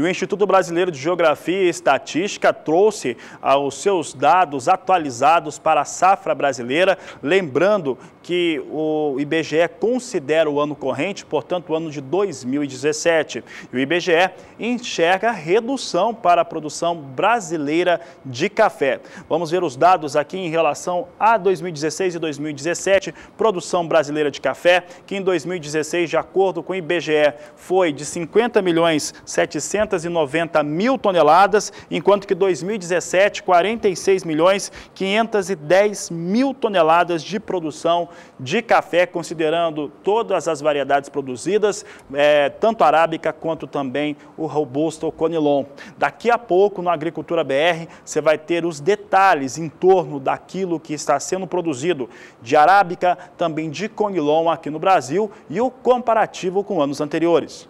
E o Instituto Brasileiro de Geografia e Estatística trouxe ah, os seus dados atualizados para a safra brasileira, lembrando que o IBGE considera o ano corrente, portanto, o ano de 2017. E o IBGE enxerga redução para a produção brasileira de café. Vamos ver os dados aqui em relação a 2016 e 2017, produção brasileira de café, que em 2016, de acordo com o IBGE, foi de 50 milhões 700 290 mil toneladas, enquanto que 2017, 46 milhões 510 mil toneladas de produção de café, considerando todas as variedades produzidas, é, tanto arábica quanto também o robusto ou conilon. Daqui a pouco, no Agricultura BR, você vai ter os detalhes em torno daquilo que está sendo produzido de arábica, também de conilon aqui no Brasil e o comparativo com anos anteriores.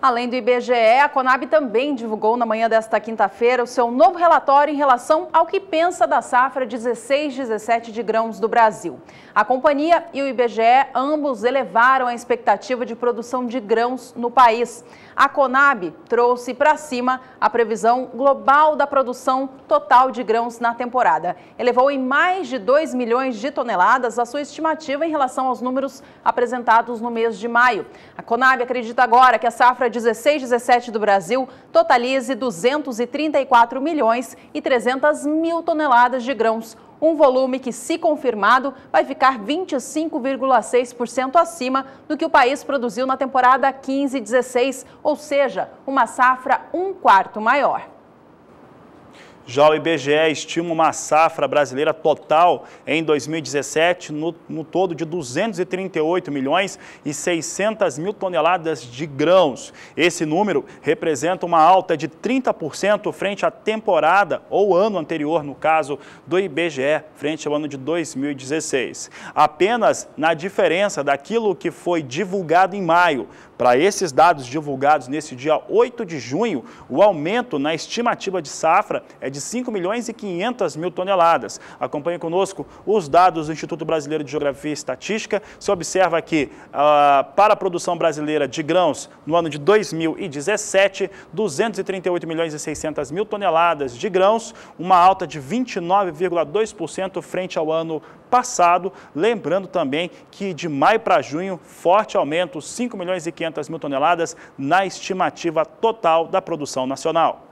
Além do IBGE, a Conab também divulgou na manhã desta quinta-feira o seu novo relatório em relação ao que pensa da safra 16-17 de grãos do Brasil. A companhia e o IBGE ambos elevaram a expectativa de produção de grãos no país a Conab trouxe para cima a previsão global da produção total de grãos na temporada. Elevou em mais de 2 milhões de toneladas a sua estimativa em relação aos números apresentados no mês de maio. A Conab acredita agora que a safra 16-17 do Brasil totalize 234 milhões e 300 mil toneladas de grãos um volume que, se confirmado, vai ficar 25,6% acima do que o país produziu na temporada 15-16, ou seja, uma safra um quarto maior. Já o IBGE estima uma safra brasileira total em 2017 no, no todo de 238 milhões e 600 mil toneladas de grãos. Esse número representa uma alta de 30% frente à temporada ou ano anterior, no caso do IBGE, frente ao ano de 2016. Apenas na diferença daquilo que foi divulgado em maio para esses dados divulgados nesse dia 8 de junho, o aumento na estimativa de safra é de 5 milhões e 500 mil toneladas. Acompanhe conosco os dados do Instituto Brasileiro de Geografia e Estatística. Se observa que ah, para a produção brasileira de grãos no ano de 2017, 238 milhões e 600 mil toneladas de grãos, uma alta de 29,2% frente ao ano passado. Lembrando também que de maio para junho, forte aumento, 5 milhões e 500 mil toneladas na estimativa total da produção nacional.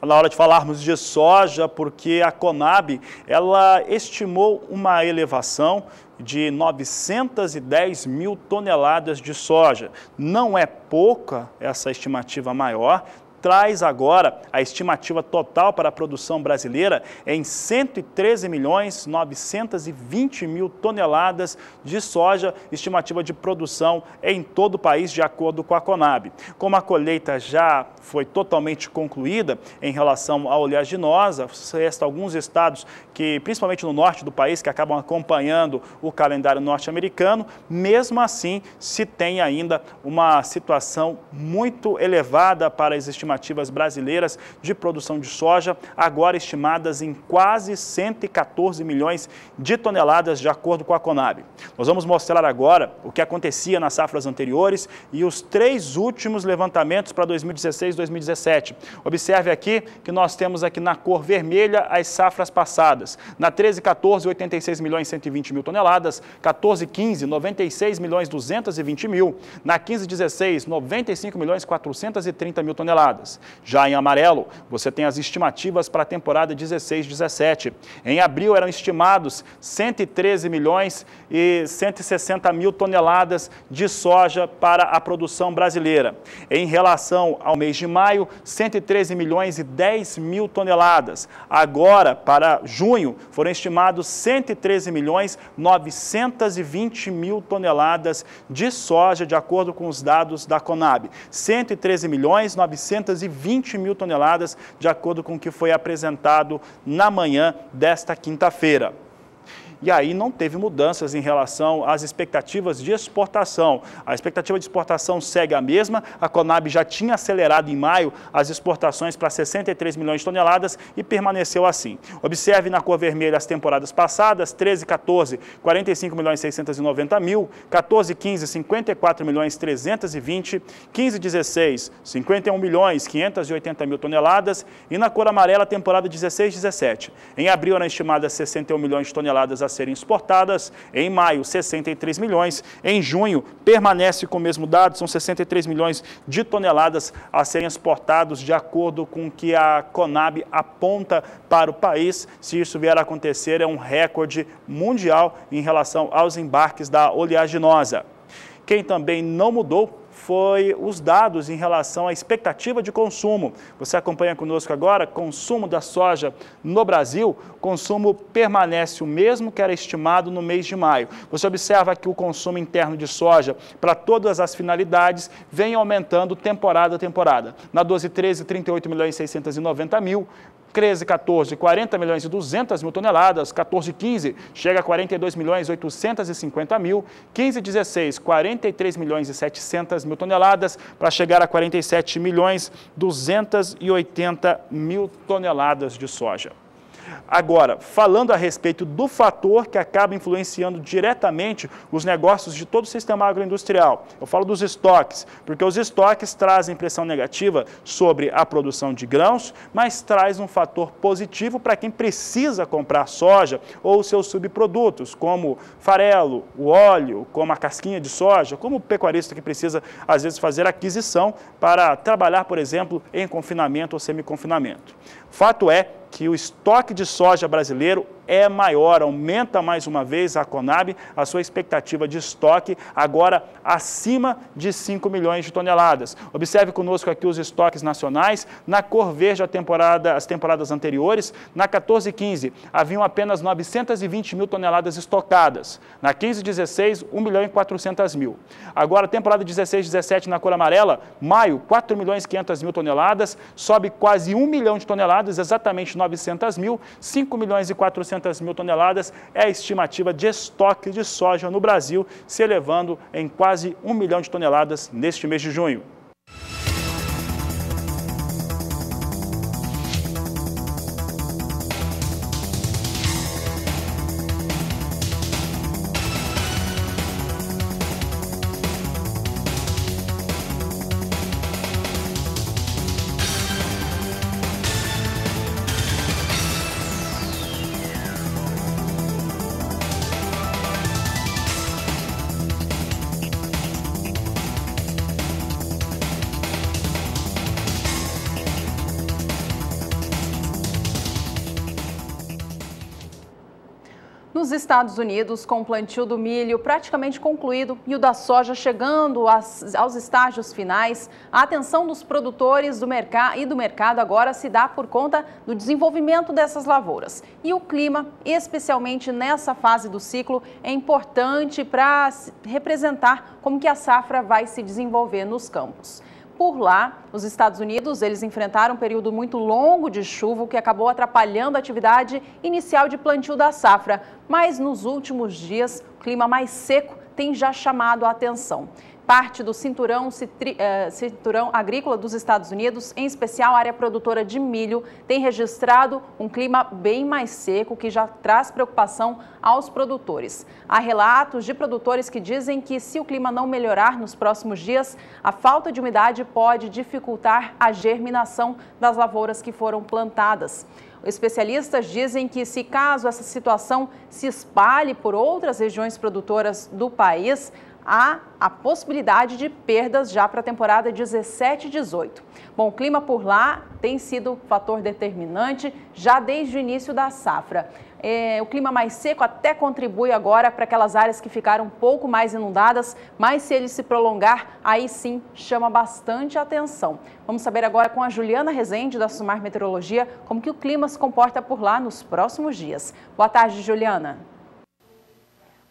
Tá na hora de falarmos de soja, porque a Conab ela estimou uma elevação de 910 mil toneladas de soja. Não é pouca essa estimativa maior, traz agora a estimativa total para a produção brasileira em 113 milhões 920 mil toneladas de soja, estimativa de produção em todo o país, de acordo com a Conab. Como a colheita já foi totalmente concluída em relação à oleaginosa. Resta alguns estados que, principalmente no norte do país, que acabam acompanhando o calendário norte-americano. Mesmo assim, se tem ainda uma situação muito elevada para as estimativas brasileiras de produção de soja, agora estimadas em quase 114 milhões de toneladas, de acordo com a Conab. Nós vamos mostrar agora o que acontecia nas safras anteriores e os três últimos levantamentos para 2016 2017. Observe aqui que nós temos aqui na cor vermelha as safras passadas. Na 13 14, 86 milhões 120 mil toneladas. 14 15, 96 milhões 220 mil. Na 15 16, 95 milhões 430 mil toneladas. Já em amarelo, você tem as estimativas para a temporada 16 17. Em abril eram estimados 113 milhões e 160 mil toneladas de soja para a produção brasileira. Em relação ao mês de de maio, 113 milhões e 10 mil toneladas. Agora, para junho, foram estimados 113 milhões 920 mil toneladas de soja, de acordo com os dados da Conab. 113 milhões 920 mil toneladas, de acordo com o que foi apresentado na manhã desta quinta-feira e aí não teve mudanças em relação às expectativas de exportação. A expectativa de exportação segue a mesma, a Conab já tinha acelerado em maio as exportações para 63 milhões de toneladas e permaneceu assim. Observe na cor vermelha as temporadas passadas, 13, 14, 45 milhões 690 mil, 14, 15, 54 milhões 320, 15, 16, 51 milhões 580 mil toneladas e na cor amarela temporada 16, 17. Em abril eram estimadas 61 milhões de toneladas a serem exportadas. Em maio, 63 milhões. Em junho, permanece com o mesmo dado, são 63 milhões de toneladas a serem exportados, de acordo com o que a Conab aponta para o país. Se isso vier a acontecer, é um recorde mundial em relação aos embarques da oleaginosa. Quem também não mudou foi os dados em relação à expectativa de consumo. Você acompanha conosco agora, consumo da soja no Brasil, consumo permanece o mesmo que era estimado no mês de maio. Você observa que o consumo interno de soja para todas as finalidades vem aumentando temporada a temporada. Na 12 13, 38 milhões 690 mil, 13, 14, 40 milhões e 200 mil toneladas, 14, 15, chega a 42 milhões e 850 mil, 15, 16, 43 milhões e 700 mil toneladas, para chegar a 47 milhões 280 mil toneladas de soja. Agora, falando a respeito do fator que acaba influenciando diretamente os negócios de todo o sistema agroindustrial, eu falo dos estoques, porque os estoques trazem pressão negativa sobre a produção de grãos, mas traz um fator positivo para quem precisa comprar soja ou seus subprodutos, como farelo, o óleo, como a casquinha de soja, como o pecuarista que precisa, às vezes, fazer aquisição para trabalhar, por exemplo, em confinamento ou semiconfinamento. Fato é que o estoque de soja brasileiro é maior, aumenta mais uma vez a Conab a sua expectativa de estoque agora acima de 5 milhões de toneladas. Observe conosco aqui os estoques nacionais, na cor verde a temporada, as temporadas anteriores, na 14 e 15 haviam apenas 920 mil toneladas estocadas, na 15 e 16 1 milhão e 400 mil. Agora temporada 16 e 17 na cor amarela, maio 4 milhões e 500 mil toneladas, sobe quase 1 milhão de toneladas, exatamente 900 mil, 5 milhões e 400 400 mil toneladas é a estimativa de estoque de soja no Brasil, se elevando em quase 1 milhão de toneladas neste mês de junho. Estados Unidos, com o plantio do milho praticamente concluído e o da soja chegando às, aos estágios finais, a atenção dos produtores do mercado e do mercado agora se dá por conta do desenvolvimento dessas lavouras. E o clima, especialmente nessa fase do ciclo, é importante para representar como que a safra vai se desenvolver nos campos por lá, nos Estados Unidos, eles enfrentaram um período muito longo de chuva, o que acabou atrapalhando a atividade inicial de plantio da safra. Mas nos últimos dias, o clima mais seco tem já chamado a atenção parte do cinturão, citri, uh, cinturão agrícola dos Estados Unidos, em especial a área produtora de milho, tem registrado um clima bem mais seco que já traz preocupação aos produtores. Há relatos de produtores que dizem que se o clima não melhorar nos próximos dias, a falta de umidade pode dificultar a germinação das lavouras que foram plantadas. Especialistas dizem que, se caso essa situação se espalhe por outras regiões produtoras do país, há a possibilidade de perdas já para a temporada 17 e 18. Bom, o clima por lá tem sido fator determinante já desde o início da safra. É, o clima mais seco até contribui agora para aquelas áreas que ficaram um pouco mais inundadas, mas se ele se prolongar, aí sim chama bastante atenção. Vamos saber agora com a Juliana Rezende, da Sumar Meteorologia, como que o clima se comporta por lá nos próximos dias. Boa tarde, Juliana.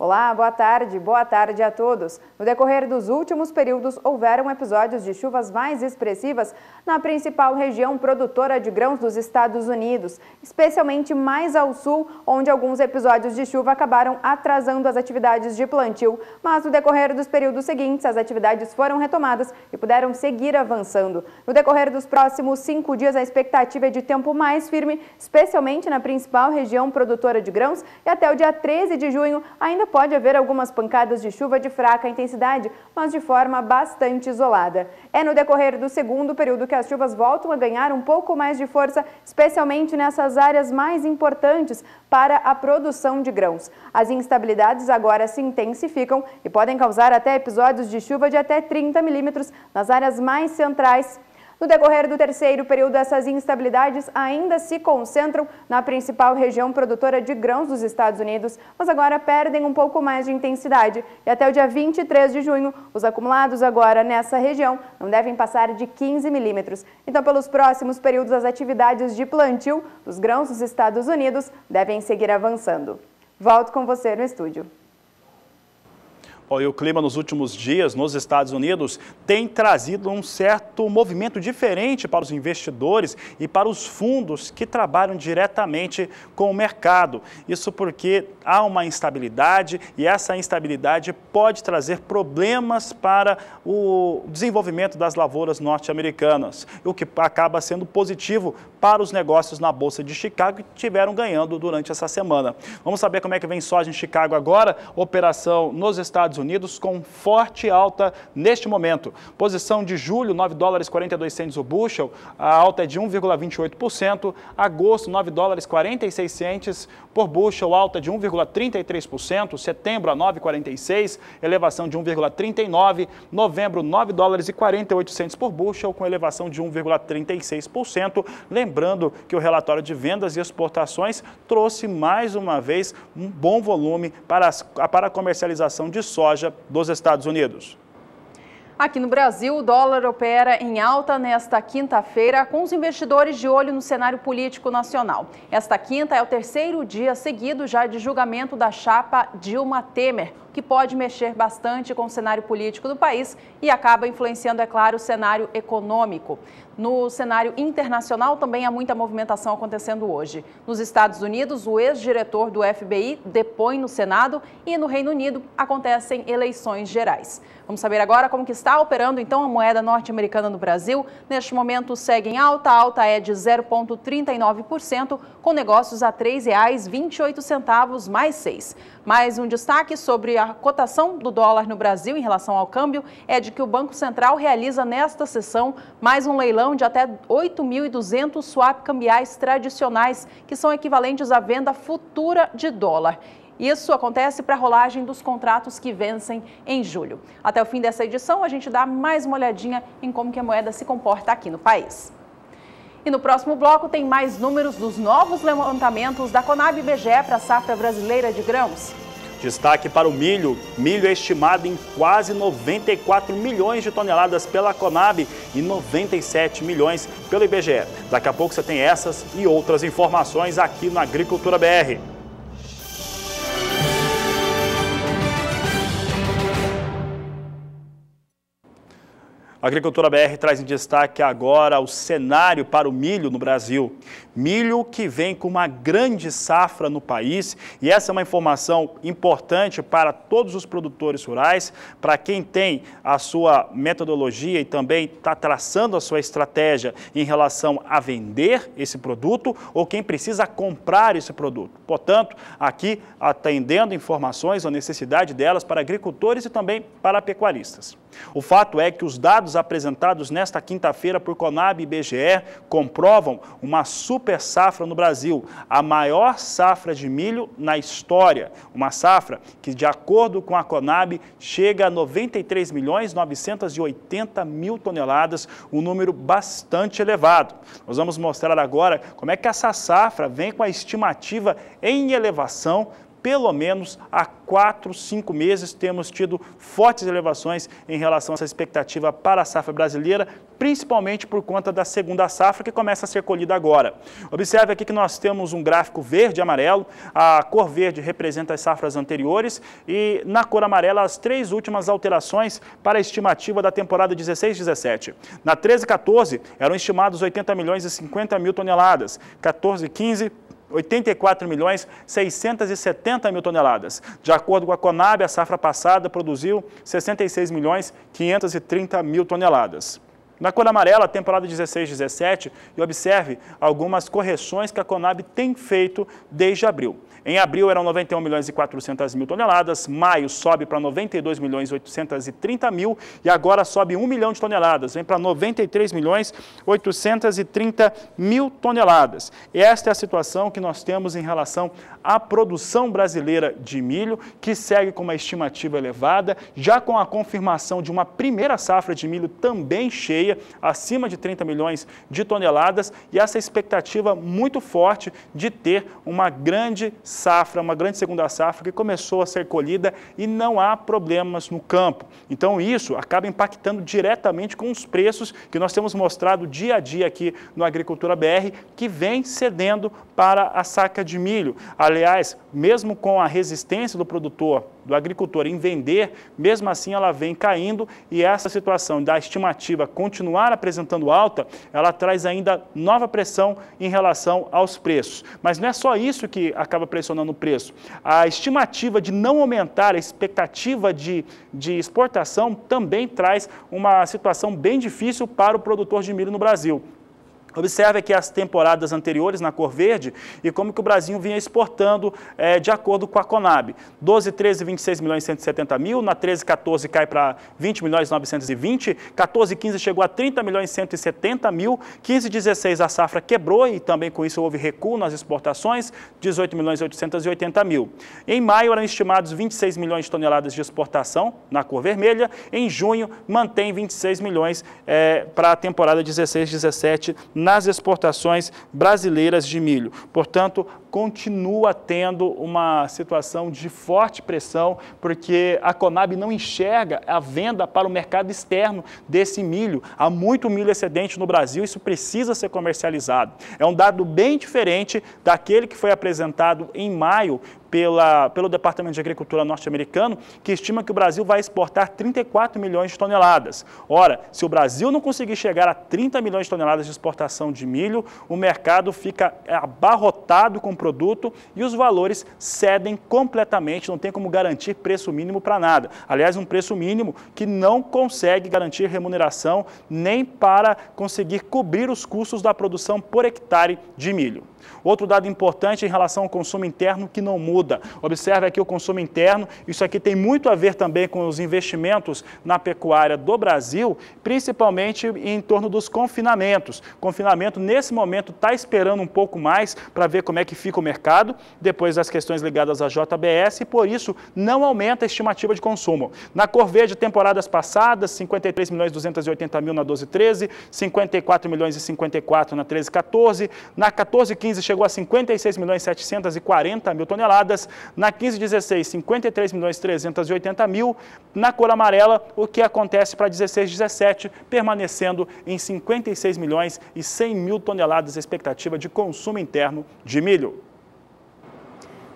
Olá, boa tarde, boa tarde a todos. No decorrer dos últimos períodos, houveram episódios de chuvas mais expressivas na principal região produtora de grãos dos Estados Unidos, especialmente mais ao sul, onde alguns episódios de chuva acabaram atrasando as atividades de plantio. Mas no decorrer dos períodos seguintes, as atividades foram retomadas e puderam seguir avançando. No decorrer dos próximos cinco dias, a expectativa é de tempo mais firme, especialmente na principal região produtora de grãos, e até o dia 13 de junho ainda pode haver algumas pancadas de chuva de fraca intensidade, mas de forma bastante isolada. É no decorrer do segundo período que as chuvas voltam a ganhar um pouco mais de força, especialmente nessas áreas mais importantes para a produção de grãos. As instabilidades agora se intensificam e podem causar até episódios de chuva de até 30 milímetros nas áreas mais centrais no decorrer do terceiro período, essas instabilidades ainda se concentram na principal região produtora de grãos dos Estados Unidos, mas agora perdem um pouco mais de intensidade. E até o dia 23 de junho, os acumulados agora nessa região não devem passar de 15 milímetros. Então, pelos próximos períodos, as atividades de plantio dos grãos dos Estados Unidos devem seguir avançando. Volto com você no estúdio o clima nos últimos dias nos Estados Unidos tem trazido um certo movimento diferente para os investidores e para os fundos que trabalham diretamente com o mercado. Isso porque há uma instabilidade e essa instabilidade pode trazer problemas para o desenvolvimento das lavouras norte-americanas, o que acaba sendo positivo para os negócios na Bolsa de Chicago que tiveram ganhando durante essa semana. Vamos saber como é que vem soja em Chicago agora, operação nos Estados Unidos Unidos com forte alta neste momento. Posição de julho, 9 dólares 42 centos o bushel, a alta é de 1,28%. Agosto, 9 dólares 46 centes por bushel, alta de 1,33%. Setembro, a 9,46, elevação de 1,39%. Novembro, 9 dólares e 48 centos por bushel, com elevação de 1,36%. Lembrando que o relatório de vendas e exportações trouxe mais uma vez um bom volume para, para a comercialização de soja loja dos Estados Unidos. Aqui no Brasil, o dólar opera em alta nesta quinta-feira, com os investidores de olho no cenário político nacional. Esta quinta é o terceiro dia seguido já de julgamento da chapa Dilma Temer que pode mexer bastante com o cenário político do país e acaba influenciando, é claro, o cenário econômico. No cenário internacional também há muita movimentação acontecendo hoje. Nos Estados Unidos, o ex-diretor do FBI depõe no Senado e no Reino Unido acontecem eleições gerais. Vamos saber agora como que está operando então a moeda norte-americana no Brasil. Neste momento segue em alta, a alta é de 0,39%, com negócios a R$ 3,28 mais 6. Mais um destaque sobre a cotação do dólar no Brasil em relação ao câmbio é de que o Banco Central realiza nesta sessão mais um leilão de até 8.200 swap cambiais tradicionais, que são equivalentes à venda futura de dólar. Isso acontece para a rolagem dos contratos que vencem em julho. Até o fim dessa edição, a gente dá mais uma olhadinha em como que a moeda se comporta aqui no país. E no próximo bloco tem mais números dos novos levantamentos da Conab BGE para a safra brasileira de grãos. Destaque para o milho. Milho é estimado em quase 94 milhões de toneladas pela Conab e 97 milhões pelo IBGE. Daqui a pouco você tem essas e outras informações aqui no Agricultura BR. A Agricultura BR traz em destaque agora o cenário para o milho no Brasil milho que vem com uma grande safra no país, e essa é uma informação importante para todos os produtores rurais, para quem tem a sua metodologia e também está traçando a sua estratégia em relação a vender esse produto ou quem precisa comprar esse produto. Portanto, aqui atendendo informações, a necessidade delas para agricultores e também para pecuaristas. O fato é que os dados apresentados nesta quinta-feira por Conab e IBGE comprovam uma super super safra no Brasil, a maior safra de milho na história. Uma safra que, de acordo com a Conab, chega a 93 milhões 980 mil toneladas, um número bastante elevado. Nós vamos mostrar agora como é que essa safra vem com a estimativa em elevação pelo menos há quatro, cinco meses temos tido fortes elevações em relação a essa expectativa para a safra brasileira, principalmente por conta da segunda safra que começa a ser colhida agora. Observe aqui que nós temos um gráfico verde e amarelo, a cor verde representa as safras anteriores e na cor amarela as três últimas alterações para a estimativa da temporada 16-17. Na 13-14 eram estimados 80 milhões e 50 mil toneladas, 14-15 84 milhões 670 mil toneladas. De acordo com a Conab, a safra passada produziu 66 milhões 530 mil toneladas. Na cor amarela, temporada 16-17, e observe algumas correções que a Conab tem feito desde abril. Em abril eram 91 milhões e 400 mil toneladas, maio sobe para 92 milhões e 830 mil e agora sobe 1 milhão de toneladas, vem para 93 milhões 830 mil toneladas. Esta é a situação que nós temos em relação à produção brasileira de milho, que segue com uma estimativa elevada, já com a confirmação de uma primeira safra de milho também cheia, acima de 30 milhões de toneladas, e essa expectativa muito forte de ter uma grande safra, uma grande segunda safra que começou a ser colhida e não há problemas no campo. Então isso acaba impactando diretamente com os preços que nós temos mostrado dia a dia aqui no Agricultura BR, que vem cedendo para a saca de milho. Aliás, mesmo com a resistência do produtor, do agricultor em vender, mesmo assim ela vem caindo e essa situação da estimativa continuar apresentando alta, ela traz ainda nova pressão em relação aos preços. Mas não é só isso que acaba apresentando pressionando o preço, a estimativa de não aumentar a expectativa de, de exportação também traz uma situação bem difícil para o produtor de milho no Brasil. Observe aqui as temporadas anteriores na cor verde e como que o Brasil vinha exportando é, de acordo com a Conab. 12, 13, 26 milhões e 170 mil, na 13, 14 cai para 20 milhões e 920, 14, 15 chegou a 30 milhões e 170 mil, 15, 16 a safra quebrou e também com isso houve recuo nas exportações, 18 milhões e 880 mil. Em maio eram estimados 26 milhões de toneladas de exportação na cor vermelha, em junho mantém 26 milhões é, para a temporada 16, 17 nas exportações brasileiras de milho. Portanto, continua tendo uma situação de forte pressão, porque a Conab não enxerga a venda para o mercado externo desse milho. Há muito milho excedente no Brasil, isso precisa ser comercializado. É um dado bem diferente daquele que foi apresentado em maio pela, pelo Departamento de Agricultura norte-americano, que estima que o Brasil vai exportar 34 milhões de toneladas. Ora, se o Brasil não conseguir chegar a 30 milhões de toneladas de exportação de milho, o mercado fica abarrotado com produto e os valores cedem completamente, não tem como garantir preço mínimo para nada. Aliás, um preço mínimo que não consegue garantir remuneração nem para conseguir cobrir os custos da produção por hectare de milho. Outro dado importante em relação ao consumo interno que não muda. Observe aqui o consumo interno, isso aqui tem muito a ver também com os investimentos na pecuária do Brasil, principalmente em torno dos confinamentos. Confinamento, nesse momento, está esperando um pouco mais para ver como é que fica o mercado, depois das questões ligadas à JBS, e por isso não aumenta a estimativa de consumo. Na cor verde, temporadas passadas, 53 milhões 280 mil na 12 13, 54 milhões e 54 na 13 14, na 14 15 15 chegou a 56 milhões 740 mil toneladas, na 15 16 53 milhões 380 mil, na cor amarela o que acontece para 16 17 permanecendo em 56 milhões e 100 mil toneladas expectativa de consumo interno de milho.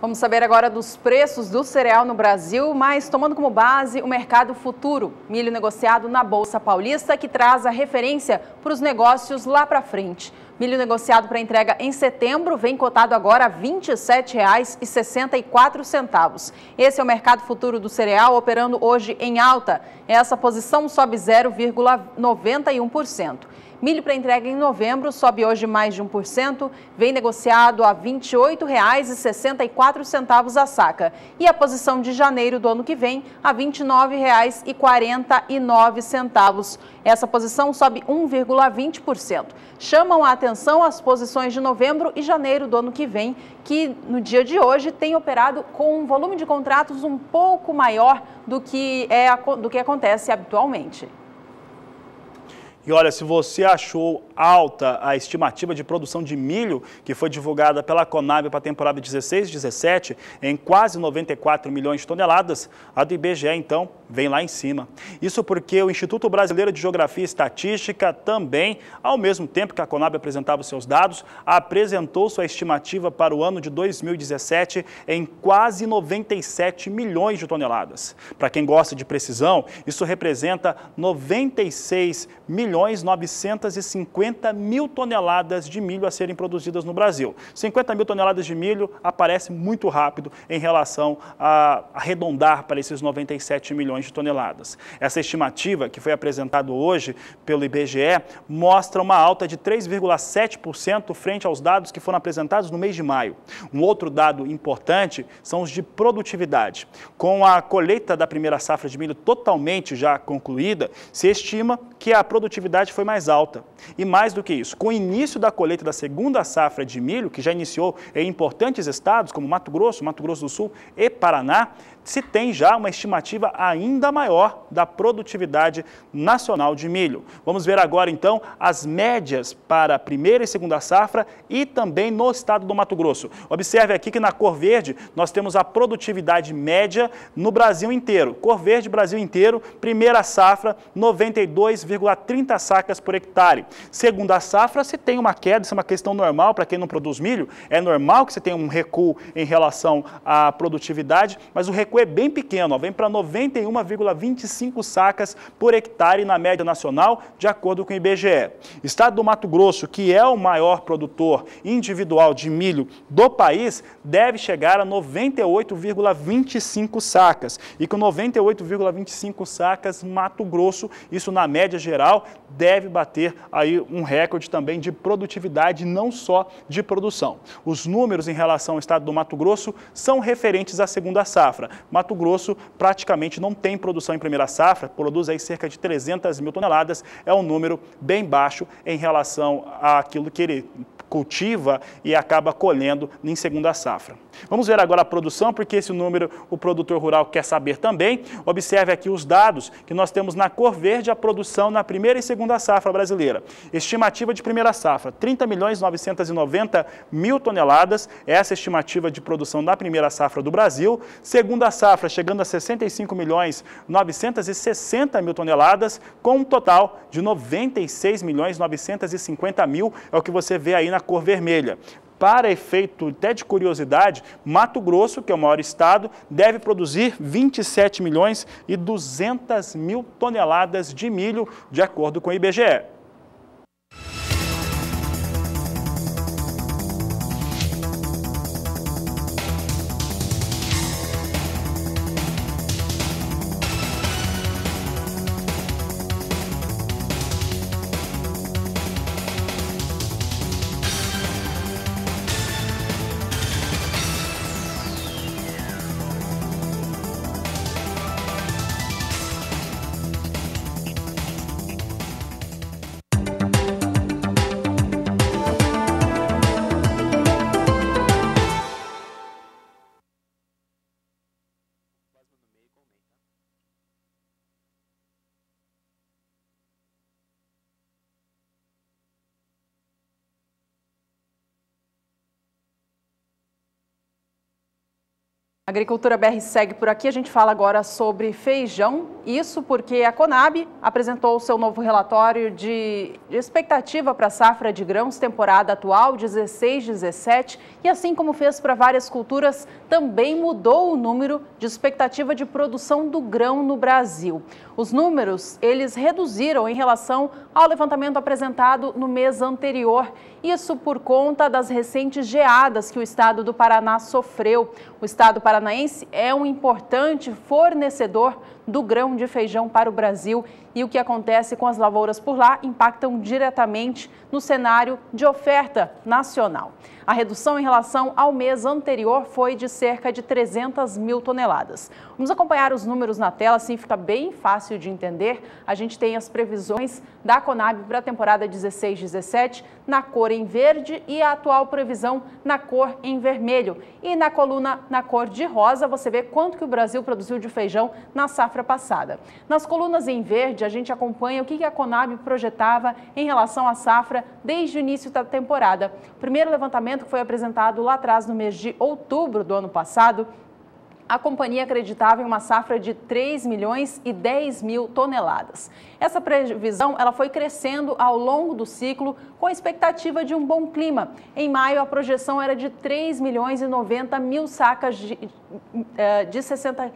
Vamos saber agora dos preços do cereal no Brasil, mas tomando como base o mercado futuro, milho negociado na Bolsa Paulista, que traz a referência para os negócios lá para frente. Milho negociado para entrega em setembro vem cotado agora a R$ 27,64. Esse é o mercado futuro do cereal operando hoje em alta. Essa posição sobe 0,91%. Milho para entrega em novembro sobe hoje mais de 1%, vem negociado a R$ 28,64 a saca. E a posição de janeiro do ano que vem a R$ 29,49. Essa posição sobe 1,20%. Chamam a atenção as posições de novembro e janeiro do ano que vem, que no dia de hoje tem operado com um volume de contratos um pouco maior do que, é, do que acontece habitualmente. E olha, se você achou alta a estimativa de produção de milho que foi divulgada pela Conab para a temporada 16-17 em quase 94 milhões de toneladas, a do IBGE então vem lá em cima. Isso porque o Instituto Brasileiro de Geografia e Estatística também, ao mesmo tempo que a Conab apresentava seus dados, apresentou sua estimativa para o ano de 2017 em quase 97 milhões de toneladas. Para quem gosta de precisão, isso representa 96 milhões 950 mil toneladas de milho a serem produzidas no Brasil. 50 mil toneladas de milho aparece muito rápido em relação a arredondar para esses 97 milhões milhões de toneladas. Essa estimativa, que foi apresentada hoje pelo IBGE, mostra uma alta de 3,7% frente aos dados que foram apresentados no mês de maio. Um outro dado importante são os de produtividade. Com a colheita da primeira safra de milho totalmente já concluída, se estima que a produtividade foi mais alta. E mais do que isso, com o início da colheita da segunda safra de milho, que já iniciou em importantes estados como Mato Grosso, Mato Grosso do Sul e Paraná, se tem já uma estimativa ainda maior da produtividade nacional de milho. Vamos ver agora então as médias para a primeira e segunda safra e também no estado do Mato Grosso. Observe aqui que na cor verde nós temos a produtividade média no Brasil inteiro. Cor verde, Brasil inteiro, primeira safra 92,30 sacas por hectare. Segunda safra se tem uma queda, isso é uma questão normal para quem não produz milho, é normal que você tenha um recuo em relação à produtividade, mas o recuo é bem pequeno, ó, vem para 91,25 sacas por hectare na média nacional, de acordo com o IBGE. Estado do Mato Grosso, que é o maior produtor individual de milho do país, deve chegar a 98,25 sacas. E com 98,25 sacas, Mato Grosso, isso na média geral, deve bater aí um recorde também de produtividade, não só de produção. Os números em relação ao estado do Mato Grosso são referentes à segunda safra, Mato Grosso praticamente não tem produção em primeira safra, produz aí cerca de 300 mil toneladas, é um número bem baixo em relação àquilo que ele cultiva e acaba colhendo em segunda safra. Vamos ver agora a produção, porque esse número o produtor rural quer saber também. Observe aqui os dados que nós temos na cor verde a produção na primeira e segunda safra brasileira. Estimativa de primeira safra, 30 milhões 990 mil toneladas, essa é estimativa de produção da primeira safra do Brasil. Segunda safra chegando a 65 milhões 960 mil toneladas, com um total de 96 milhões 950 mil, é o que você vê aí na cor vermelha para efeito até de curiosidade, Mato Grosso, que é o maior estado, deve produzir 27 milhões e 200 mil toneladas de milho, de acordo com o IBGE. Agricultura BR segue por aqui. A gente fala agora sobre feijão. Isso porque a Conab apresentou o seu novo relatório de expectativa para a safra de grãos temporada atual 16/17 e assim como fez para várias culturas, também mudou o número de expectativa de produção do grão no Brasil. Os números, eles reduziram em relação ao levantamento apresentado no mês anterior, isso por conta das recentes geadas que o estado do Paraná sofreu. O estado paranaense é um importante fornecedor do grão de feijão para o Brasil e o que acontece com as lavouras por lá impactam diretamente no cenário de oferta nacional. A redução em relação ao mês anterior foi de cerca de 300 mil toneladas. Vamos acompanhar os números na tela, assim fica bem fácil de entender. A gente tem as previsões da Conab para a temporada 16-17 na cor em verde e a atual previsão na cor em vermelho. E na coluna na cor de rosa você vê quanto que o Brasil produziu de feijão na safra passada. Nas colunas em verde a gente acompanha o que a Conab projetava em relação à safra desde o início da temporada. O primeiro levantamento que foi apresentado lá atrás, no mês de outubro do ano passado, a companhia acreditava em uma safra de 3 milhões e 10 mil toneladas. Essa previsão ela foi crescendo ao longo do ciclo com a expectativa de um bom clima. Em maio, a projeção era de 3 milhões e 90 mil sacas de, eh, de 60,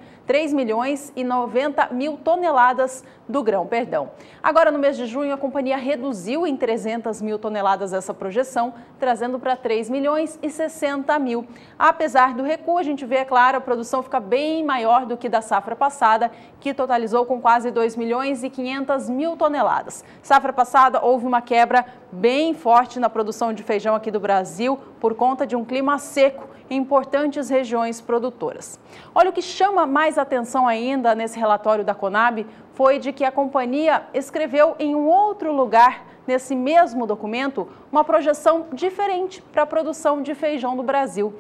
milhões e 90 mil toneladas do grão, perdão. Agora, no mês de junho, a companhia reduziu em 300 mil toneladas essa projeção, trazendo para 3 milhões e 60 mil. Apesar do recuo, a gente vê, é claro, a produção fica bem maior do que da safra passada, que totalizou com quase 2 milhões e 500 mil toneladas. Safra passada, houve uma quebra bem forte na produção de feijão aqui do Brasil por conta de um clima seco em importantes regiões produtoras. Olha o que chama mais atenção ainda nesse relatório da Conab foi de que a companhia escreveu em um outro lugar, nesse mesmo documento, uma projeção diferente para a produção de feijão no Brasil.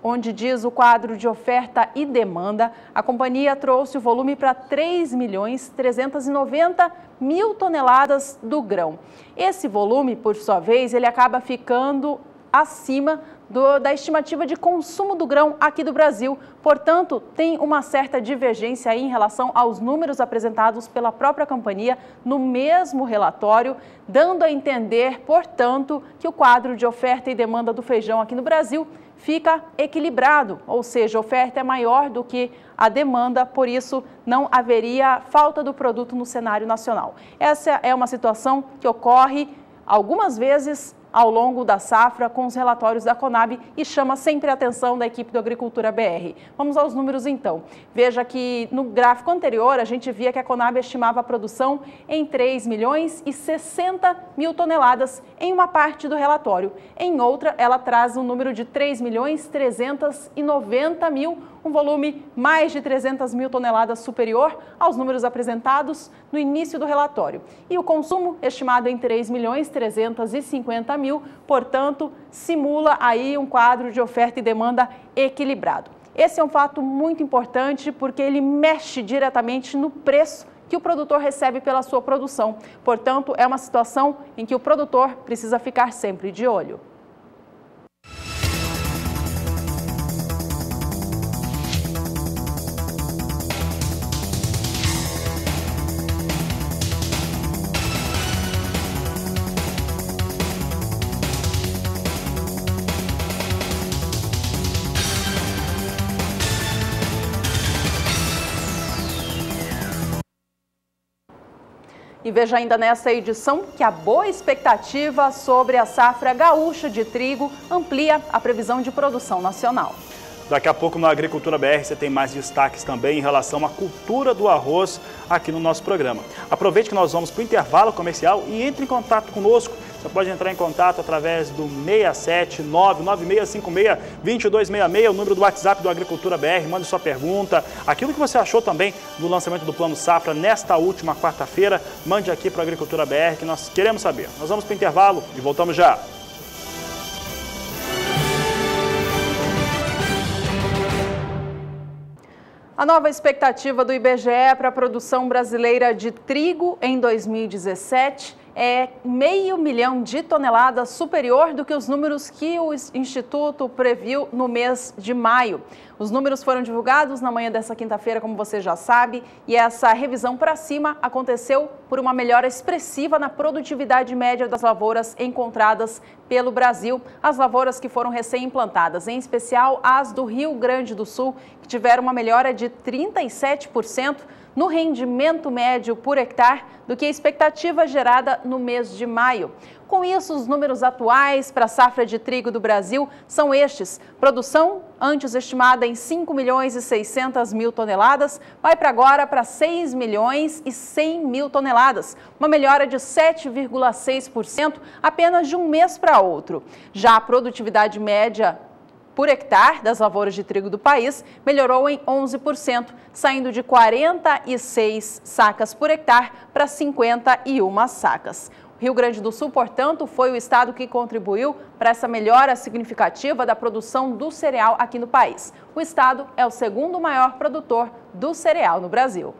Onde diz o quadro de oferta e demanda, a companhia trouxe o volume para 3 milhões 390 mil toneladas do grão. Esse volume, por sua vez, ele acaba ficando acima do, da estimativa de consumo do grão aqui do Brasil. Portanto, tem uma certa divergência aí em relação aos números apresentados pela própria companhia no mesmo relatório, dando a entender, portanto, que o quadro de oferta e demanda do feijão aqui no Brasil fica equilibrado, ou seja, a oferta é maior do que a demanda, por isso não haveria falta do produto no cenário nacional. Essa é uma situação que ocorre algumas vezes ao longo da safra com os relatórios da Conab e chama sempre a atenção da equipe do Agricultura BR. Vamos aos números então. Veja que no gráfico anterior a gente via que a Conab estimava a produção em 3 milhões e 60 mil toneladas em uma parte do relatório. Em outra, ela traz um número de 3 milhões 390 mil toneladas um volume mais de 300 mil toneladas superior aos números apresentados no início do relatório. E o consumo estimado em 3 milhões 350 mil, portanto, simula aí um quadro de oferta e demanda equilibrado. Esse é um fato muito importante porque ele mexe diretamente no preço que o produtor recebe pela sua produção. Portanto, é uma situação em que o produtor precisa ficar sempre de olho. veja ainda nesta edição que a boa expectativa sobre a safra gaúcha de trigo amplia a previsão de produção nacional. Daqui a pouco na Agricultura BR você tem mais destaques também em relação à cultura do arroz aqui no nosso programa. Aproveite que nós vamos para o intervalo comercial e entre em contato conosco você pode entrar em contato através do 67996562266, o número do WhatsApp do Agricultura BR, mande sua pergunta. Aquilo que você achou também do lançamento do Plano Safra nesta última quarta-feira, mande aqui para o Agricultura BR que nós queremos saber. Nós vamos para o intervalo e voltamos já. A nova expectativa do IBGE para a produção brasileira de trigo em 2017 é meio milhão de toneladas superior do que os números que o Instituto previu no mês de maio. Os números foram divulgados na manhã dessa quinta-feira, como você já sabe, e essa revisão para cima aconteceu por uma melhora expressiva na produtividade média das lavouras encontradas pelo Brasil, as lavouras que foram recém-implantadas, em especial as do Rio Grande do Sul, que tiveram uma melhora de 37% no rendimento médio por hectare do que a expectativa gerada no mês de maio. Com isso, os números atuais para a safra de trigo do Brasil são estes. Produção antes estimada em 5 milhões e 600 mil toneladas, vai para agora para 6 milhões e 100 mil toneladas, uma melhora de 7,6% apenas de um mês para outro. Já a produtividade média por hectare das lavouras de trigo do país melhorou em 11%, saindo de 46 sacas por hectare para 51 sacas. Rio Grande do Sul, portanto, foi o estado que contribuiu para essa melhora significativa da produção do cereal aqui no país. O estado é o segundo maior produtor do cereal no Brasil.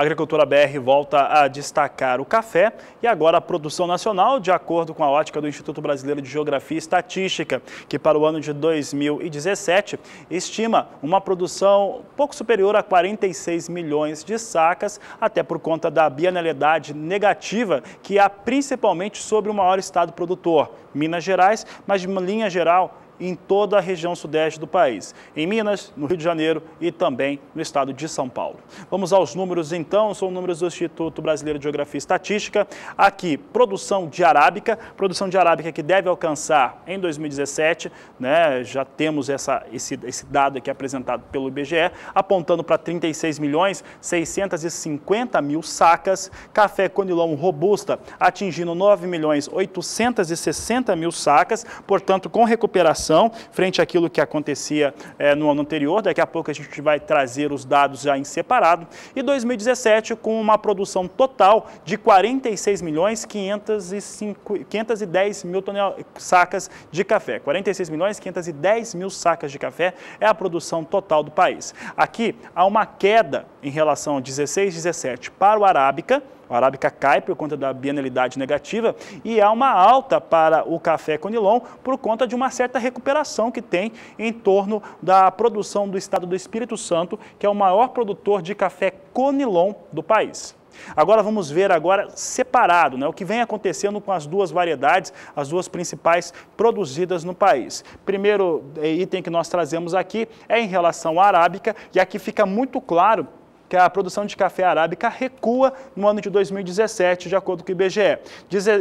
A Agricultura BR volta a destacar o café e agora a produção nacional, de acordo com a ótica do Instituto Brasileiro de Geografia e Estatística, que para o ano de 2017 estima uma produção pouco superior a 46 milhões de sacas, até por conta da bienalidade negativa que há principalmente sobre o maior estado produtor, Minas Gerais, mas de linha geral em toda a região sudeste do país, em Minas, no Rio de Janeiro e também no estado de São Paulo. Vamos aos números então, são números do Instituto Brasileiro de Geografia e Estatística. Aqui, produção de arábica, produção de arábica que deve alcançar em 2017, né, já temos essa, esse, esse dado aqui apresentado pelo IBGE, apontando para 36 milhões 650 mil sacas, café conilão robusta atingindo 9 milhões 860 mil sacas, portanto com recuperação frente àquilo que acontecia é, no ano anterior. Daqui a pouco a gente vai trazer os dados já em separado. E 2017 com uma produção total de 46 milhões 505, 510 mil tonel, sacas de café. 46 milhões 510 mil sacas de café é a produção total do país. Aqui há uma queda em relação a 16, 17 para o Arábica, o Arábica cai por conta da bienalidade negativa e há uma alta para o café Conilon por conta de uma certa recuperação que tem em torno da produção do estado do Espírito Santo, que é o maior produtor de café Conilon do país. Agora vamos ver agora separado, né, o que vem acontecendo com as duas variedades, as duas principais produzidas no país. Primeiro é, item que nós trazemos aqui é em relação à arábica, e aqui fica muito claro que a produção de café arábica recua no ano de 2017, de acordo com o IBGE.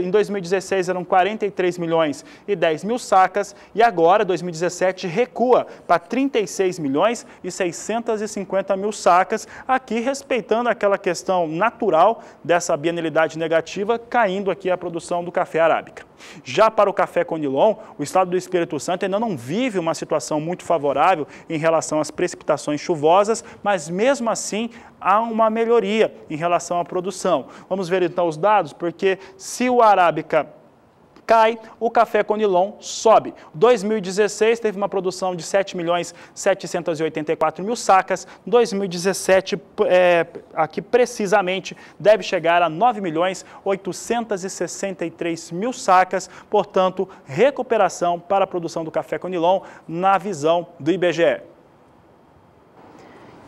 Em 2016 eram 43 milhões e 10 mil sacas e agora, 2017, recua para 36 milhões e 650 mil sacas, aqui respeitando aquela questão natural dessa bienalidade negativa, caindo aqui a produção do café arábica. Já para o café Conilon, o estado do Espírito Santo ainda não vive uma situação muito favorável em relação às precipitações chuvosas, mas mesmo assim há uma melhoria em relação à produção. Vamos ver então os dados, porque se o Arábica cai, o café Conilon sobe. 2016 teve uma produção de 7 milhões 784 mil sacas, 2017 é, aqui precisamente deve chegar a 9 milhões 863 mil sacas, portanto recuperação para a produção do café Conilon na visão do IBGE.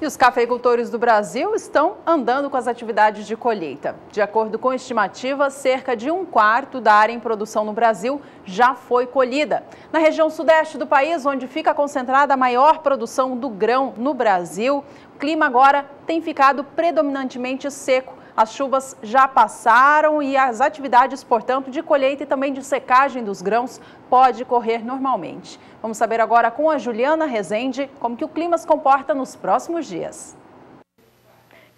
E os cafeicultores do Brasil estão andando com as atividades de colheita. De acordo com estimativas, cerca de um quarto da área em produção no Brasil já foi colhida. Na região sudeste do país, onde fica concentrada a maior produção do grão no Brasil, o clima agora tem ficado predominantemente seco as chuvas já passaram e as atividades, portanto, de colheita e também de secagem dos grãos pode correr normalmente. Vamos saber agora com a Juliana Rezende como que o clima se comporta nos próximos dias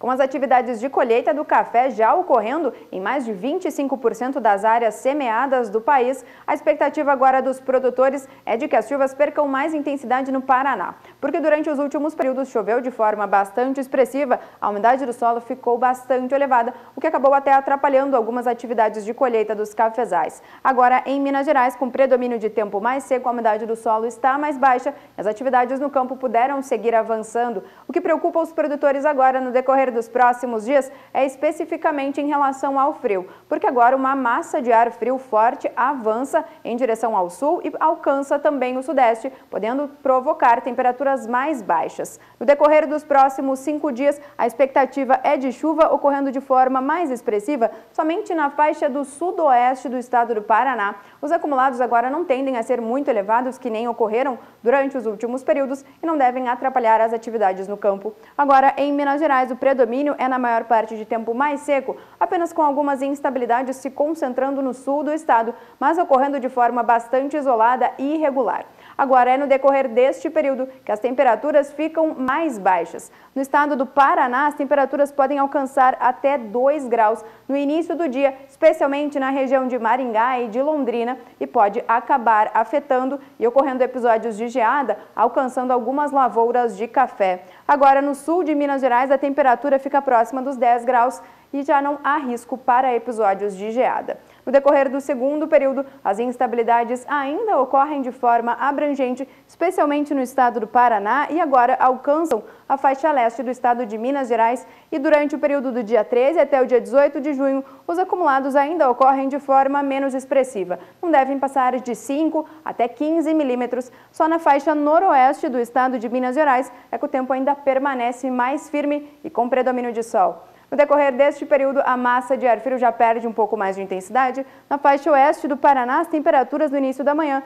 com as atividades de colheita do café já ocorrendo em mais de 25% das áreas semeadas do país, a expectativa agora dos produtores é de que as chuvas percam mais intensidade no Paraná, porque durante os últimos períodos choveu de forma bastante expressiva, a umidade do solo ficou bastante elevada, o que acabou até atrapalhando algumas atividades de colheita dos cafezais. Agora, em Minas Gerais, com predomínio de tempo mais seco, a umidade do solo está mais baixa, as atividades no campo puderam seguir avançando, o que preocupa os produtores agora no decorrer dos próximos dias é especificamente em relação ao frio, porque agora uma massa de ar frio forte avança em direção ao sul e alcança também o sudeste, podendo provocar temperaturas mais baixas. No decorrer dos próximos cinco dias, a expectativa é de chuva ocorrendo de forma mais expressiva somente na faixa do sudoeste do estado do Paraná. Os acumulados agora não tendem a ser muito elevados, que nem ocorreram durante os últimos períodos, e não devem atrapalhar as atividades no campo. Agora, em Minas Gerais, o predomínio condomínio é na maior parte de tempo mais seco, apenas com algumas instabilidades se concentrando no sul do estado, mas ocorrendo de forma bastante isolada e irregular. Agora é no decorrer deste período que as temperaturas ficam mais baixas. No estado do Paraná, as temperaturas podem alcançar até 2 graus no início do dia, especialmente na região de Maringá e de Londrina, e pode acabar afetando e ocorrendo episódios de geada, alcançando algumas lavouras de café. Agora, no sul de Minas Gerais, a temperatura fica próxima dos 10 graus e já não há risco para episódios de geada. No decorrer do segundo período, as instabilidades ainda ocorrem de forma abrangente, especialmente no estado do Paraná e agora alcançam a faixa leste do estado de Minas Gerais e durante o período do dia 13 até o dia 18 de junho, os acumulados ainda ocorrem de forma menos expressiva. Não devem passar de 5 até 15 milímetros. Só na faixa noroeste do estado de Minas Gerais é que o tempo ainda permanece mais firme e com predomínio de sol. No decorrer deste período, a massa de ar frio já perde um pouco mais de intensidade. Na faixa oeste do Paraná, as temperaturas no início da manhã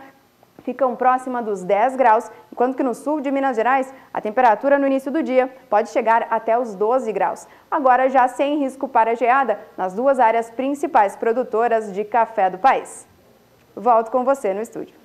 ficam próxima dos 10 graus, enquanto que no sul de Minas Gerais, a temperatura no início do dia pode chegar até os 12 graus. Agora já sem risco para geada nas duas áreas principais produtoras de café do país. Volto com você no estúdio.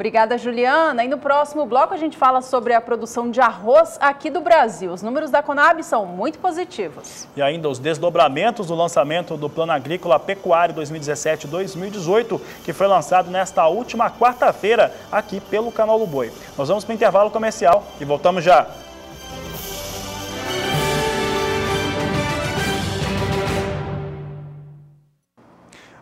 Obrigada, Juliana. E no próximo bloco a gente fala sobre a produção de arroz aqui do Brasil. Os números da Conab são muito positivos. E ainda os desdobramentos do lançamento do Plano Agrícola Pecuário 2017-2018, que foi lançado nesta última quarta-feira aqui pelo Canal do Boi. Nós vamos para o intervalo comercial e voltamos já.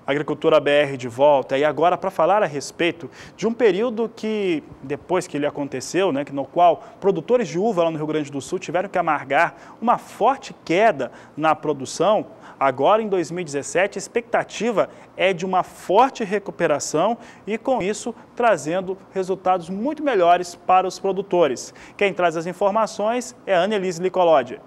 Agricultura BR de volta e agora para falar a respeito de um período que, depois que ele aconteceu, né, no qual produtores de uva lá no Rio Grande do Sul tiveram que amargar uma forte queda na produção, agora em 2017 a expectativa é de uma forte recuperação e com isso trazendo resultados muito melhores para os produtores. Quem traz as informações é a Annelise Licolodi.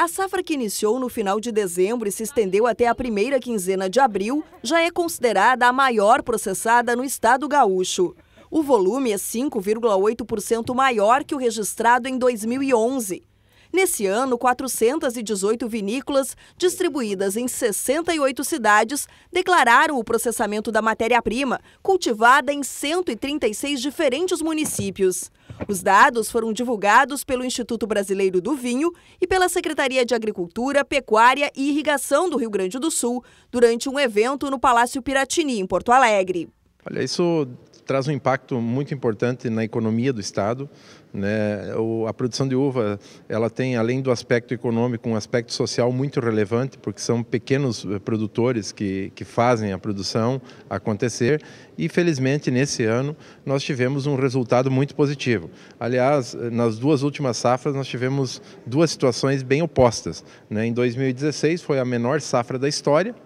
A safra que iniciou no final de dezembro e se estendeu até a primeira quinzena de abril já é considerada a maior processada no estado gaúcho. O volume é 5,8% maior que o registrado em 2011. Nesse ano, 418 vinícolas, distribuídas em 68 cidades, declararam o processamento da matéria-prima, cultivada em 136 diferentes municípios. Os dados foram divulgados pelo Instituto Brasileiro do Vinho e pela Secretaria de Agricultura, Pecuária e Irrigação do Rio Grande do Sul durante um evento no Palácio Piratini, em Porto Alegre. Olha, isso traz um impacto muito importante na economia do estado. Né? O, a produção de uva ela tem, além do aspecto econômico, um aspecto social muito relevante, porque são pequenos eh, produtores que, que fazem a produção acontecer. E, felizmente, nesse ano, nós tivemos um resultado muito positivo. Aliás, nas duas últimas safras, nós tivemos duas situações bem opostas. Né? Em 2016, foi a menor safra da história,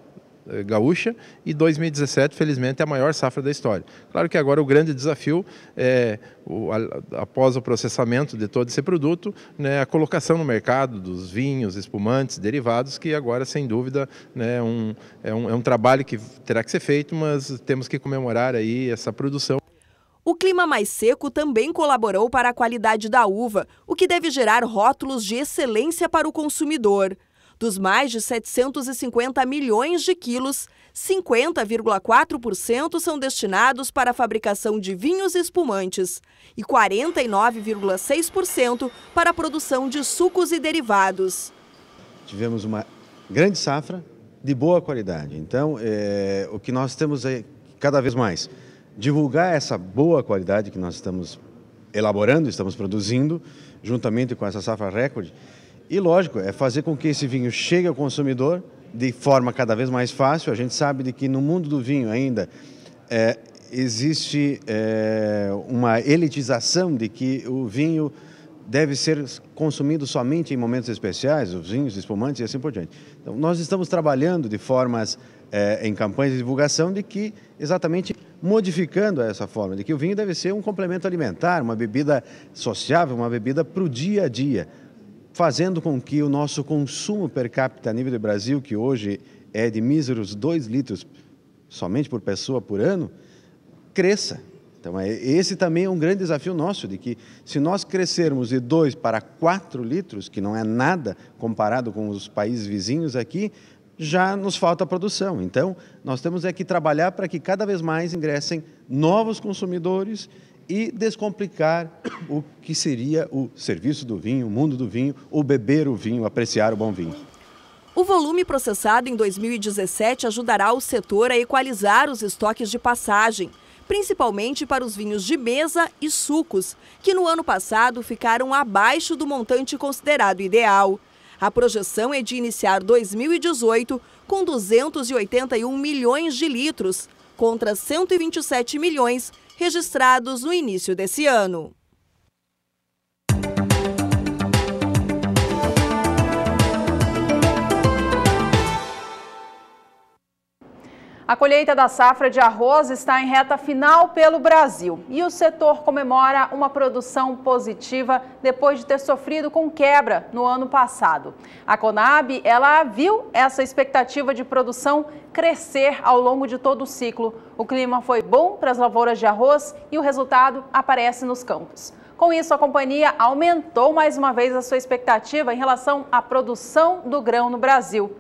eh, gaúcha e 2017, felizmente, é a maior safra da história. Claro que agora o grande desafio é, o, a, após o processamento de todo esse produto, né, a colocação no mercado dos vinhos, espumantes, derivados, que agora, sem dúvida, né, um, é, um, é um trabalho que terá que ser feito, mas temos que comemorar aí essa produção. O clima mais seco também colaborou para a qualidade da uva, o que deve gerar rótulos de excelência para o consumidor. Dos mais de 750 milhões de quilos, 50,4% são destinados para a fabricação de vinhos e espumantes e 49,6% para a produção de sucos e derivados. Tivemos uma grande safra de boa qualidade. Então, é, o que nós temos é cada vez mais divulgar essa boa qualidade que nós estamos elaborando, estamos produzindo, juntamente com essa safra recorde, e lógico, é fazer com que esse vinho chegue ao consumidor de forma cada vez mais fácil. A gente sabe de que no mundo do vinho ainda é, existe é, uma elitização de que o vinho deve ser consumido somente em momentos especiais, os vinhos, espumantes e assim por diante. Então, nós estamos trabalhando de formas é, em campanhas de divulgação de que exatamente modificando essa forma, de que o vinho deve ser um complemento alimentar, uma bebida sociável, uma bebida para o dia a dia fazendo com que o nosso consumo per capita a nível do Brasil, que hoje é de míseros 2 litros somente por pessoa por ano, cresça. Então, é, esse também é um grande desafio nosso, de que se nós crescermos de 2 para 4 litros, que não é nada comparado com os países vizinhos aqui, já nos falta produção. Então, nós temos é que trabalhar para que cada vez mais ingressem novos consumidores e descomplicar o que seria o serviço do vinho, o mundo do vinho, o beber o vinho, apreciar o bom vinho. O volume processado em 2017 ajudará o setor a equalizar os estoques de passagem, principalmente para os vinhos de mesa e sucos, que no ano passado ficaram abaixo do montante considerado ideal. A projeção é de iniciar 2018 com 281 milhões de litros, contra 127 milhões registrados no início desse ano. A colheita da safra de arroz está em reta final pelo Brasil e o setor comemora uma produção positiva depois de ter sofrido com quebra no ano passado. A Conab, ela viu essa expectativa de produção crescer ao longo de todo o ciclo. O clima foi bom para as lavouras de arroz e o resultado aparece nos campos. Com isso, a companhia aumentou mais uma vez a sua expectativa em relação à produção do grão no Brasil.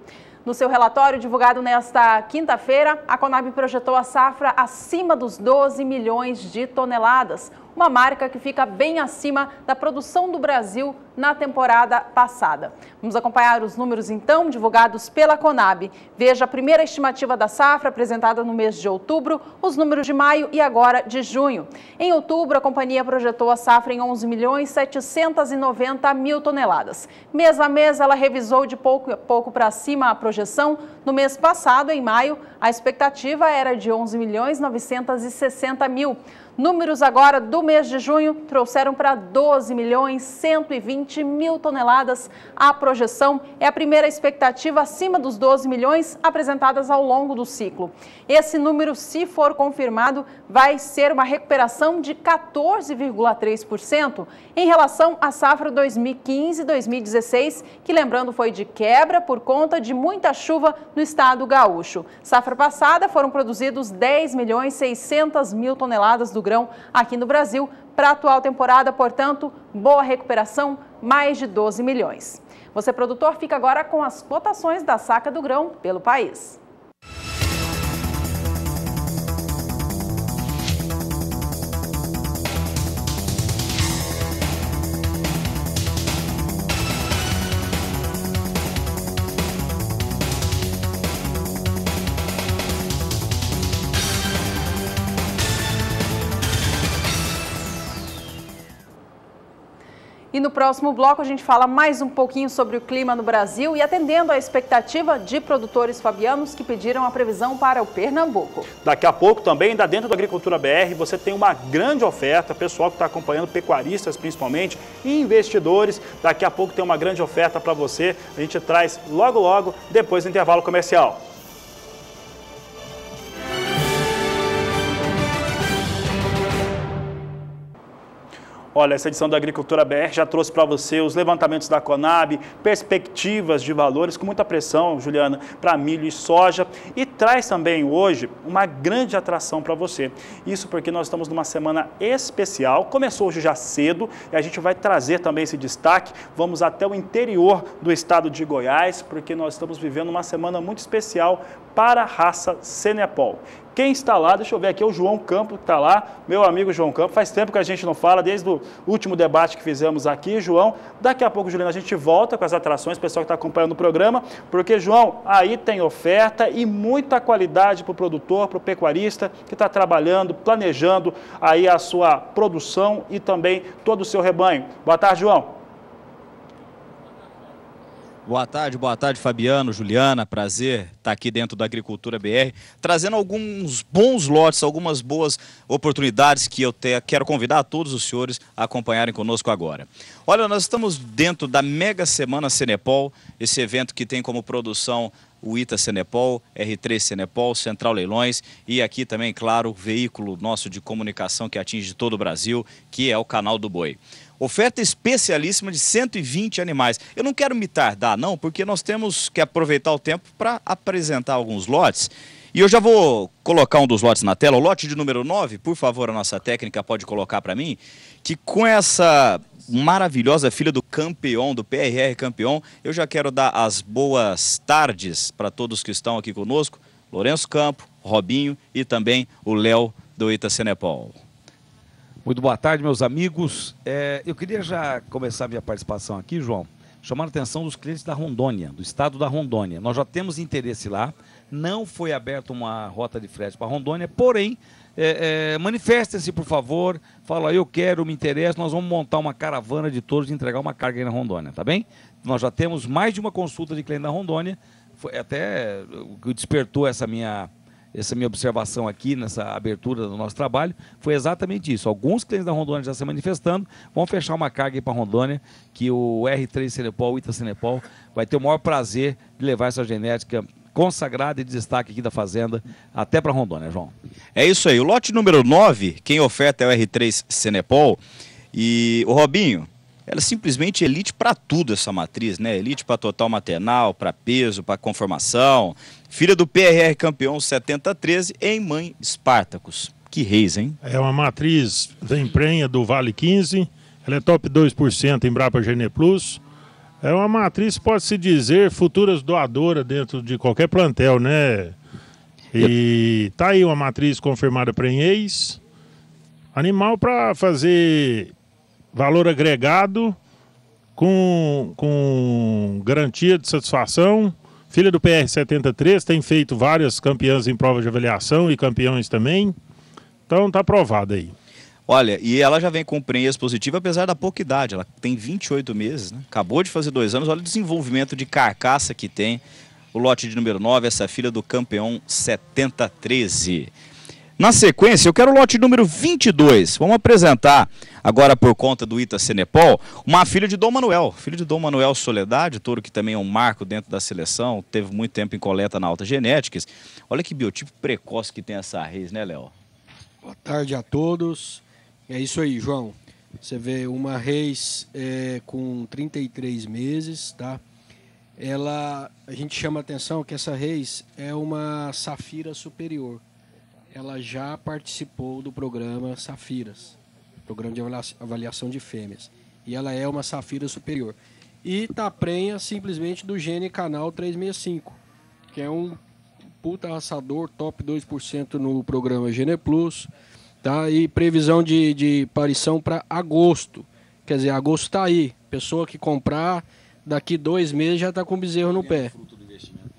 No seu relatório divulgado nesta quinta-feira, a Conab projetou a safra acima dos 12 milhões de toneladas, uma marca que fica bem acima da produção do Brasil na temporada passada. Vamos acompanhar os números então divulgados pela Conab. Veja a primeira estimativa da safra apresentada no mês de outubro, os números de maio e agora de junho. Em outubro, a companhia projetou a safra em 11 milhões 790 mil toneladas. Mês a mês, ela revisou de pouco a pouco para cima a projeção. No mês passado, em maio, a expectativa era de 11 milhões 960 mil. Números agora do mês de junho trouxeram para 12 milhões 120 mil toneladas. A projeção é a primeira expectativa acima dos 12 milhões apresentadas ao longo do ciclo. Esse número, se for confirmado, vai ser uma recuperação de 14,3% em relação à safra 2015-2016, que lembrando foi de quebra por conta de muita chuva no estado gaúcho. Safra passada foram produzidos 10 milhões 600 mil toneladas do grão aqui no Brasil. Para a atual temporada, portanto, boa recuperação, mais de 12 milhões. Você, produtor, fica agora com as cotações da saca do grão pelo país. no próximo bloco a gente fala mais um pouquinho sobre o clima no Brasil e atendendo à expectativa de produtores fabianos que pediram a previsão para o Pernambuco. Daqui a pouco também, ainda dentro do Agricultura BR, você tem uma grande oferta, pessoal que está acompanhando, pecuaristas principalmente e investidores. Daqui a pouco tem uma grande oferta para você. A gente traz logo, logo, depois do intervalo comercial. Olha, essa edição do Agricultura BR já trouxe para você os levantamentos da Conab, perspectivas de valores com muita pressão, Juliana, para milho e soja e traz também hoje uma grande atração para você. Isso porque nós estamos numa semana especial, começou hoje já cedo e a gente vai trazer também esse destaque. Vamos até o interior do estado de Goiás, porque nós estamos vivendo uma semana muito especial para a raça Senepol. Quem está lá, deixa eu ver aqui, é o João Campo que está lá, meu amigo João Campo. Faz tempo que a gente não fala, desde o último debate que fizemos aqui, João. Daqui a pouco, Juliana, a gente volta com as atrações, o pessoal que está acompanhando o programa, porque, João, aí tem oferta e muita qualidade para o produtor, para o pecuarista que está trabalhando, planejando aí a sua produção e também todo o seu rebanho. Boa tarde, João. Boa tarde, boa tarde, Fabiano, Juliana. Prazer estar aqui dentro da Agricultura BR, trazendo alguns bons lotes, algumas boas oportunidades que eu te, quero convidar a todos os senhores a acompanharem conosco agora. Olha, nós estamos dentro da Mega Semana Cenepol, esse evento que tem como produção o Ita Cenepol, R3 Cenepol, Central Leilões e aqui também, claro, o veículo nosso de comunicação que atinge todo o Brasil, que é o Canal do Boi. Oferta especialíssima de 120 animais. Eu não quero me tardar, não, porque nós temos que aproveitar o tempo para apresentar alguns lotes. E eu já vou colocar um dos lotes na tela, o lote de número 9, por favor, a nossa técnica pode colocar para mim, que com essa maravilhosa filha do campeão, do PRR campeão, eu já quero dar as boas tardes para todos que estão aqui conosco, Lourenço Campo, Robinho e também o Léo do Itacenepol. Muito boa tarde, meus amigos. É, eu queria já começar minha participação aqui, João, chamar a atenção dos clientes da Rondônia, do estado da Rondônia. Nós já temos interesse lá, não foi aberta uma rota de frete para Rondônia, porém, é, é, manifestem-se, por favor, fala, eu quero, me interessa, nós vamos montar uma caravana de todos e entregar uma carga aí na Rondônia, tá bem? Nós já temos mais de uma consulta de cliente da Rondônia, foi até o que despertou essa minha essa minha observação aqui nessa abertura do nosso trabalho foi exatamente isso. Alguns clientes da Rondônia já se manifestando, vão fechar uma carga para Rondônia, que o R3 Senepol, o Ita Senepol, vai ter o maior prazer de levar essa genética consagrada e de destaque aqui da Fazenda até para Rondônia, João. É isso aí. O lote número 9, quem oferta é o R3 Senepol. E o Robinho, ela é simplesmente elite para tudo essa matriz, né? Elite para total maternal, para peso, para conformação, filha do PRR campeão 7013 em Mãe Espartacus. Que reis, hein? É uma matriz da emprenha do Vale 15, ela é top 2% em Brapa Gene Plus. É uma matriz, pode-se dizer, futuras doadora dentro de qualquer plantel, né? E tá aí uma matriz confirmada para ex. Animal para fazer valor agregado com, com garantia de satisfação Filha do PR73 tem feito várias campeãs em prova de avaliação e campeões também. Então tá aprovada aí. Olha, e ela já vem com prenhez positivo, apesar da pouca idade. Ela tem 28 meses, né? Acabou de fazer dois anos. Olha o desenvolvimento de carcaça que tem. O lote de número 9, essa filha do campeão 7013. Na sequência, eu quero o lote número 22. Vamos apresentar, agora por conta do Ita Senepol, uma filha de Dom Manuel. Filho de Dom Manuel Soledade, touro que também é um marco dentro da seleção, teve muito tempo em coleta na Alta Genéticas. Olha que biotipo precoce que tem essa raiz, né, Léo? Boa tarde a todos. É isso aí, João. Você vê uma reis é, com 33 meses, tá? Ela, a gente chama a atenção que essa reis é uma safira superior ela já participou do programa Safiras, programa de avaliação de fêmeas. E ela é uma safira superior. E tá prenha simplesmente do Gene Canal 365, que é um puta assador, top 2% no programa Gene Plus. Tá? E previsão de, de parição para agosto. Quer dizer, agosto tá aí. Pessoa que comprar, daqui dois meses já tá com bezerro no pé. Fruto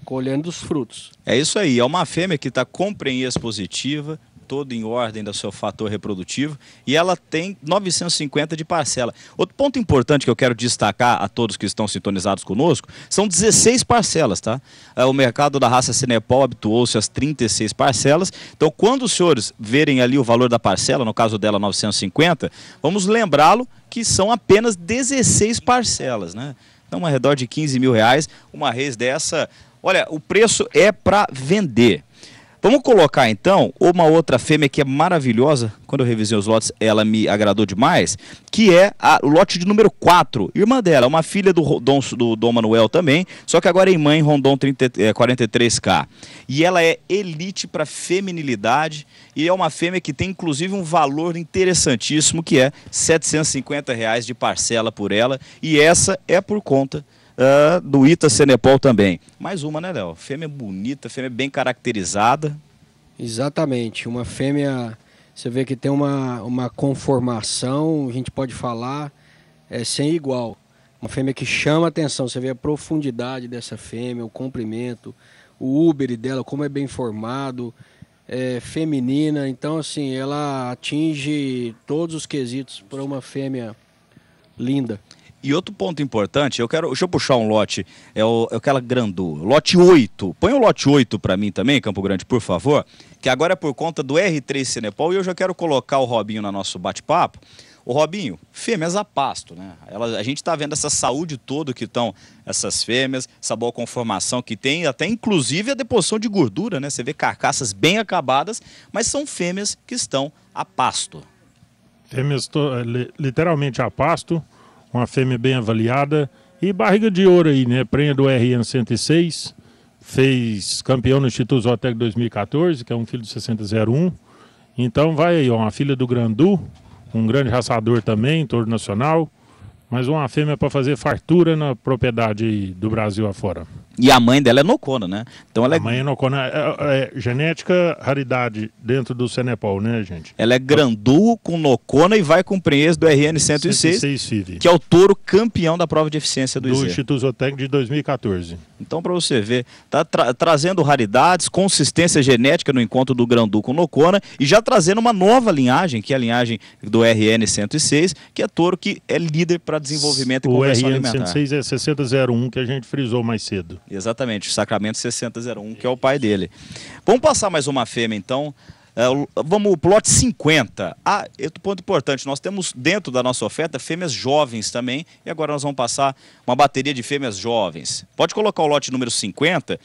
colhendo os frutos. É isso aí, é uma fêmea que está compreenhês positiva, toda em ordem do seu fator reprodutivo e ela tem 950 de parcela. Outro ponto importante que eu quero destacar a todos que estão sintonizados conosco são 16 parcelas, tá? É, o mercado da raça Cinepol habituou-se às 36 parcelas. Então, quando os senhores verem ali o valor da parcela, no caso dela 950, vamos lembrá-lo que são apenas 16 parcelas, né? Então, ao redor de 15 mil reais, uma res dessa Olha, o preço é para vender. Vamos colocar então uma outra fêmea que é maravilhosa. Quando eu revisei os lotes, ela me agradou demais, que é a, o lote de número 4. Irmã dela, uma filha do Dom, do Dom Manuel também, só que agora é mãe Rondon 30, é, 43K. E ela é elite para feminilidade e é uma fêmea que tem inclusive um valor interessantíssimo, que é R$ 750 reais de parcela por ela. E essa é por conta uh, do Ita Senepol também. Mais uma, né, Léo? Fêmea bonita, fêmea bem caracterizada. Exatamente, uma fêmea, você vê que tem uma, uma conformação, a gente pode falar, é sem igual. Uma fêmea que chama atenção, você vê a profundidade dessa fêmea, o comprimento, o Uber dela, como é bem formado, é feminina, então assim, ela atinge todos os quesitos para uma fêmea linda. E outro ponto importante, eu quero. Deixa eu puxar um lote. É, o, é aquela Grandu. Lote 8. Põe o lote 8 para mim também, Campo Grande, por favor. Que agora é por conta do R3 Cinepol e eu já quero colocar o Robinho no nosso bate-papo. O Robinho, fêmeas a pasto, né? Ela, a gente está vendo essa saúde toda que estão essas fêmeas, essa boa conformação que tem, até inclusive a deposição de gordura, né? Você vê carcaças bem acabadas, mas são fêmeas que estão a pasto. Fêmeas eh, literalmente a pasto, uma fêmea bem avaliada e barriga de ouro aí, né? Prenha do RN 106, fez campeão no Instituto Zootec 2014, que é um filho do 6001. Então vai aí, ó, uma filha do Grandu, um grande raçador também, torno nacional, mas uma fêmea para fazer fartura na propriedade do Brasil afora. E a mãe dela é nocona, né? Então ela é... A mãe é nocona. É, é, é, genética raridade dentro do Senepol, né, gente? Ela é grandu com nocona e vai com preenche do RN 106, 106 que é o touro campeão da prova de eficiência do, do IZ. Do Instituto Zootec de 2014. Então, para você ver, está tra trazendo raridades, consistência genética no encontro do Granduco Nocona e já trazendo uma nova linhagem, que é a linhagem do RN106, que é touro que é líder para desenvolvimento e conversão alimentar. O RN106 é 6001, que a gente frisou mais cedo. Exatamente, o Sacramento 6001, que é o pai dele. Vamos passar mais uma fêmea, então, é, vamos, o lote 50. Ah, outro ponto importante, nós temos dentro da nossa oferta fêmeas jovens também, e agora nós vamos passar uma bateria de fêmeas jovens. Pode colocar o lote número 50.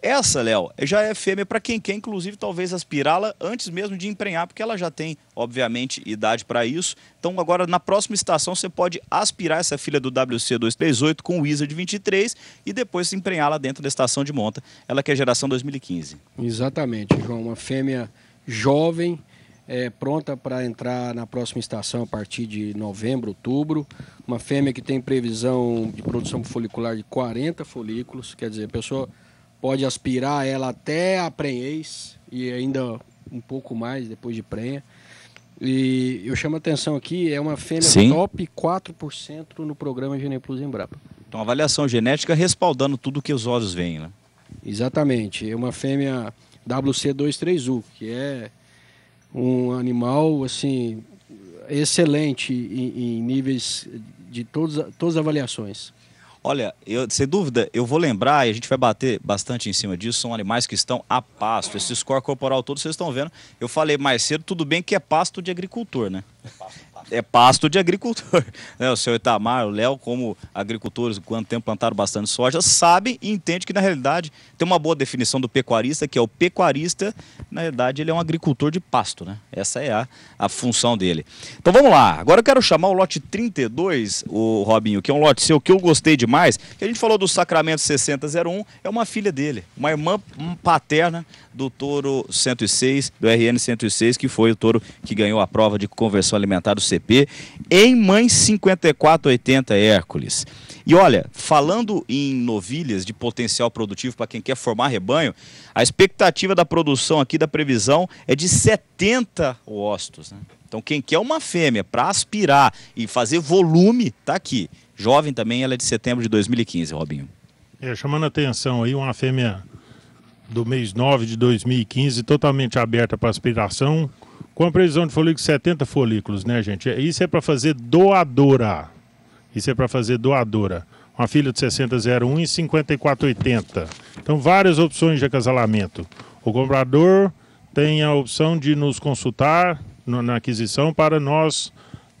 Essa, Léo, já é fêmea para quem quer, inclusive, talvez aspirá-la antes mesmo de emprenhar, porque ela já tem, obviamente, idade para isso. Então, agora, na próxima estação, você pode aspirar essa filha do WC238 com o de 23 e depois emprenhá-la dentro da estação de monta. Ela que é geração 2015. Exatamente, João. Uma fêmea jovem, é, pronta para entrar na próxima estação a partir de novembro, outubro. Uma fêmea que tem previsão de produção folicular de 40 folículos, quer dizer, a pessoa pode aspirar ela até a prenhez e ainda um pouco mais depois de prenha. E eu chamo a atenção aqui, é uma fêmea Sim. top 4% no programa Gene Plus Embrapa. Então, avaliação genética respaldando tudo que os olhos veem, né? Exatamente. É uma fêmea WC23U, que é um animal assim excelente em, em níveis de todos, todas as avaliações. Olha, eu, sem dúvida, eu vou lembrar, e a gente vai bater bastante em cima disso, são animais que estão a pasto. Esse score corporal todo, vocês estão vendo. Eu falei mais cedo, tudo bem que é pasto de agricultor, né? É pasto é pasto de agricultor. Né? O seu Itamar, o Léo, como agricultores, quanto tempo plantaram bastante soja, sabe e entende que, na realidade, tem uma boa definição do pecuarista, que é o pecuarista, na realidade, ele é um agricultor de pasto, né? Essa é a, a função dele. Então vamos lá, agora eu quero chamar o lote 32, o Robinho, que é um lote seu que eu gostei demais, a gente falou do Sacramento 6001, é uma filha dele, uma irmã paterna do touro 106, do RN 106, que foi o touro que ganhou a prova de conversão alimentar do CP. ATP em Mãe 5480 Hércules. E olha, falando em novilhas de potencial produtivo para quem quer formar rebanho, a expectativa da produção aqui da previsão é de 70 ostos. Né? Então quem quer uma fêmea para aspirar e fazer volume, tá aqui. Jovem também, ela é de setembro de 2015, Robinho. É, chamando a atenção aí, uma fêmea do mês 9 de 2015, totalmente aberta para aspiração, com a previsão de folículos 70 folículos, né, gente? É, isso é para fazer doadora. Isso é para fazer doadora. Uma filha de 6001 e 5480. Então, várias opções de acasalamento. O comprador tem a opção de nos consultar no, na aquisição para nós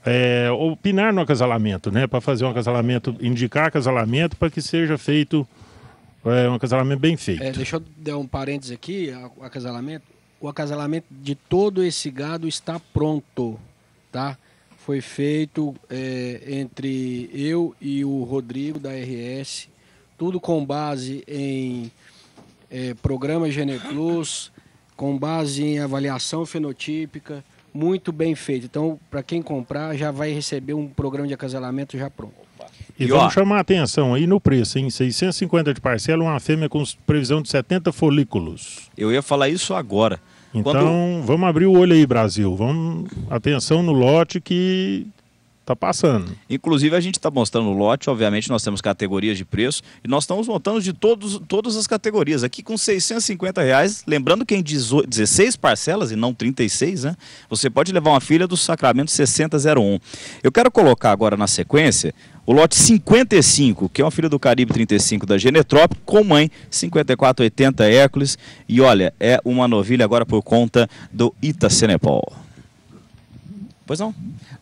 é, opinar no acasalamento, né? Para fazer um acasalamento, indicar acasalamento para que seja feito é, um acasalamento bem feito. É, deixa eu dar um parênteses aqui, o acasalamento o acasalamento de todo esse gado está pronto, tá? Foi feito é, entre eu e o Rodrigo da RS, tudo com base em é, programa Geneplus, com base em avaliação fenotípica, muito bem feito. Então, para quem comprar, já vai receber um programa de acasalamento já pronto. E, e vamos ó, chamar a atenção aí no preço, hein? 650 de parcela, uma fêmea com previsão de 70 folículos. Eu ia falar isso agora. Então, Quando... vamos abrir o olho aí, Brasil. Vamos atenção no lote que tá passando. Inclusive, a gente está mostrando o lote, obviamente, nós temos categorias de preço e nós estamos montando de todos, todas as categorias. Aqui com 650 reais, lembrando que é em 16 parcelas e não 36, né? Você pode levar uma filha do Sacramento 6001. Eu quero colocar agora na sequência o lote 55, que é uma filha do Caribe 35 da Genetrop, com mãe 5480 Hércules. E olha, é uma novilha agora por conta do Itacenepol. Pois não?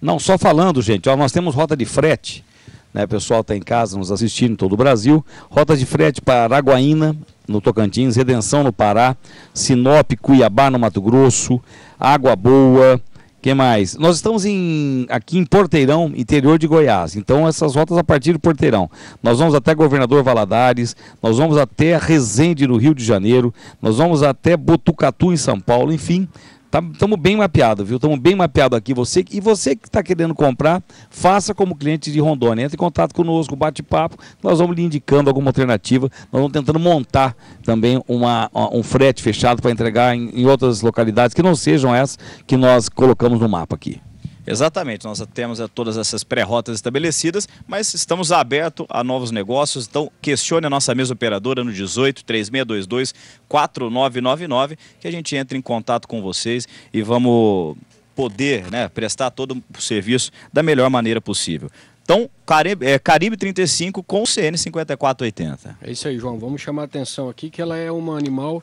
Não, só falando, gente, ó, nós temos rota de frete. Né, o pessoal está em casa nos assistindo em todo o Brasil. Rota de frete para Araguaína, no Tocantins, Redenção no Pará, Sinop, Cuiabá no Mato Grosso, Água Boa, que mais? Nós estamos em, aqui em Porteirão, interior de Goiás. Então, essas rotas a partir de Porteirão. Nós vamos até Governador Valadares, nós vamos até Resende, no Rio de Janeiro, nós vamos até Botucatu, em São Paulo, enfim. Estamos tá, bem mapeado, viu? Estamos bem mapeado aqui. Você, e você que está querendo comprar, faça como cliente de Rondônia. Entre em contato conosco, bate papo. Nós vamos lhe indicando alguma alternativa. Nós vamos tentando montar também uma, um frete fechado para entregar em, em outras localidades que não sejam essas que nós colocamos no mapa aqui. Exatamente, nós temos eh, todas essas pré-rotas estabelecidas, mas estamos abertos a novos negócios, então questione a nossa mesa operadora no 18 3622 4999 que a gente entra em contato com vocês e vamos poder né, prestar todo o serviço da melhor maneira possível. Então, Caribe, é, Caribe 35 com CN 5480. É isso aí, João. Vamos chamar a atenção aqui que ela é uma animal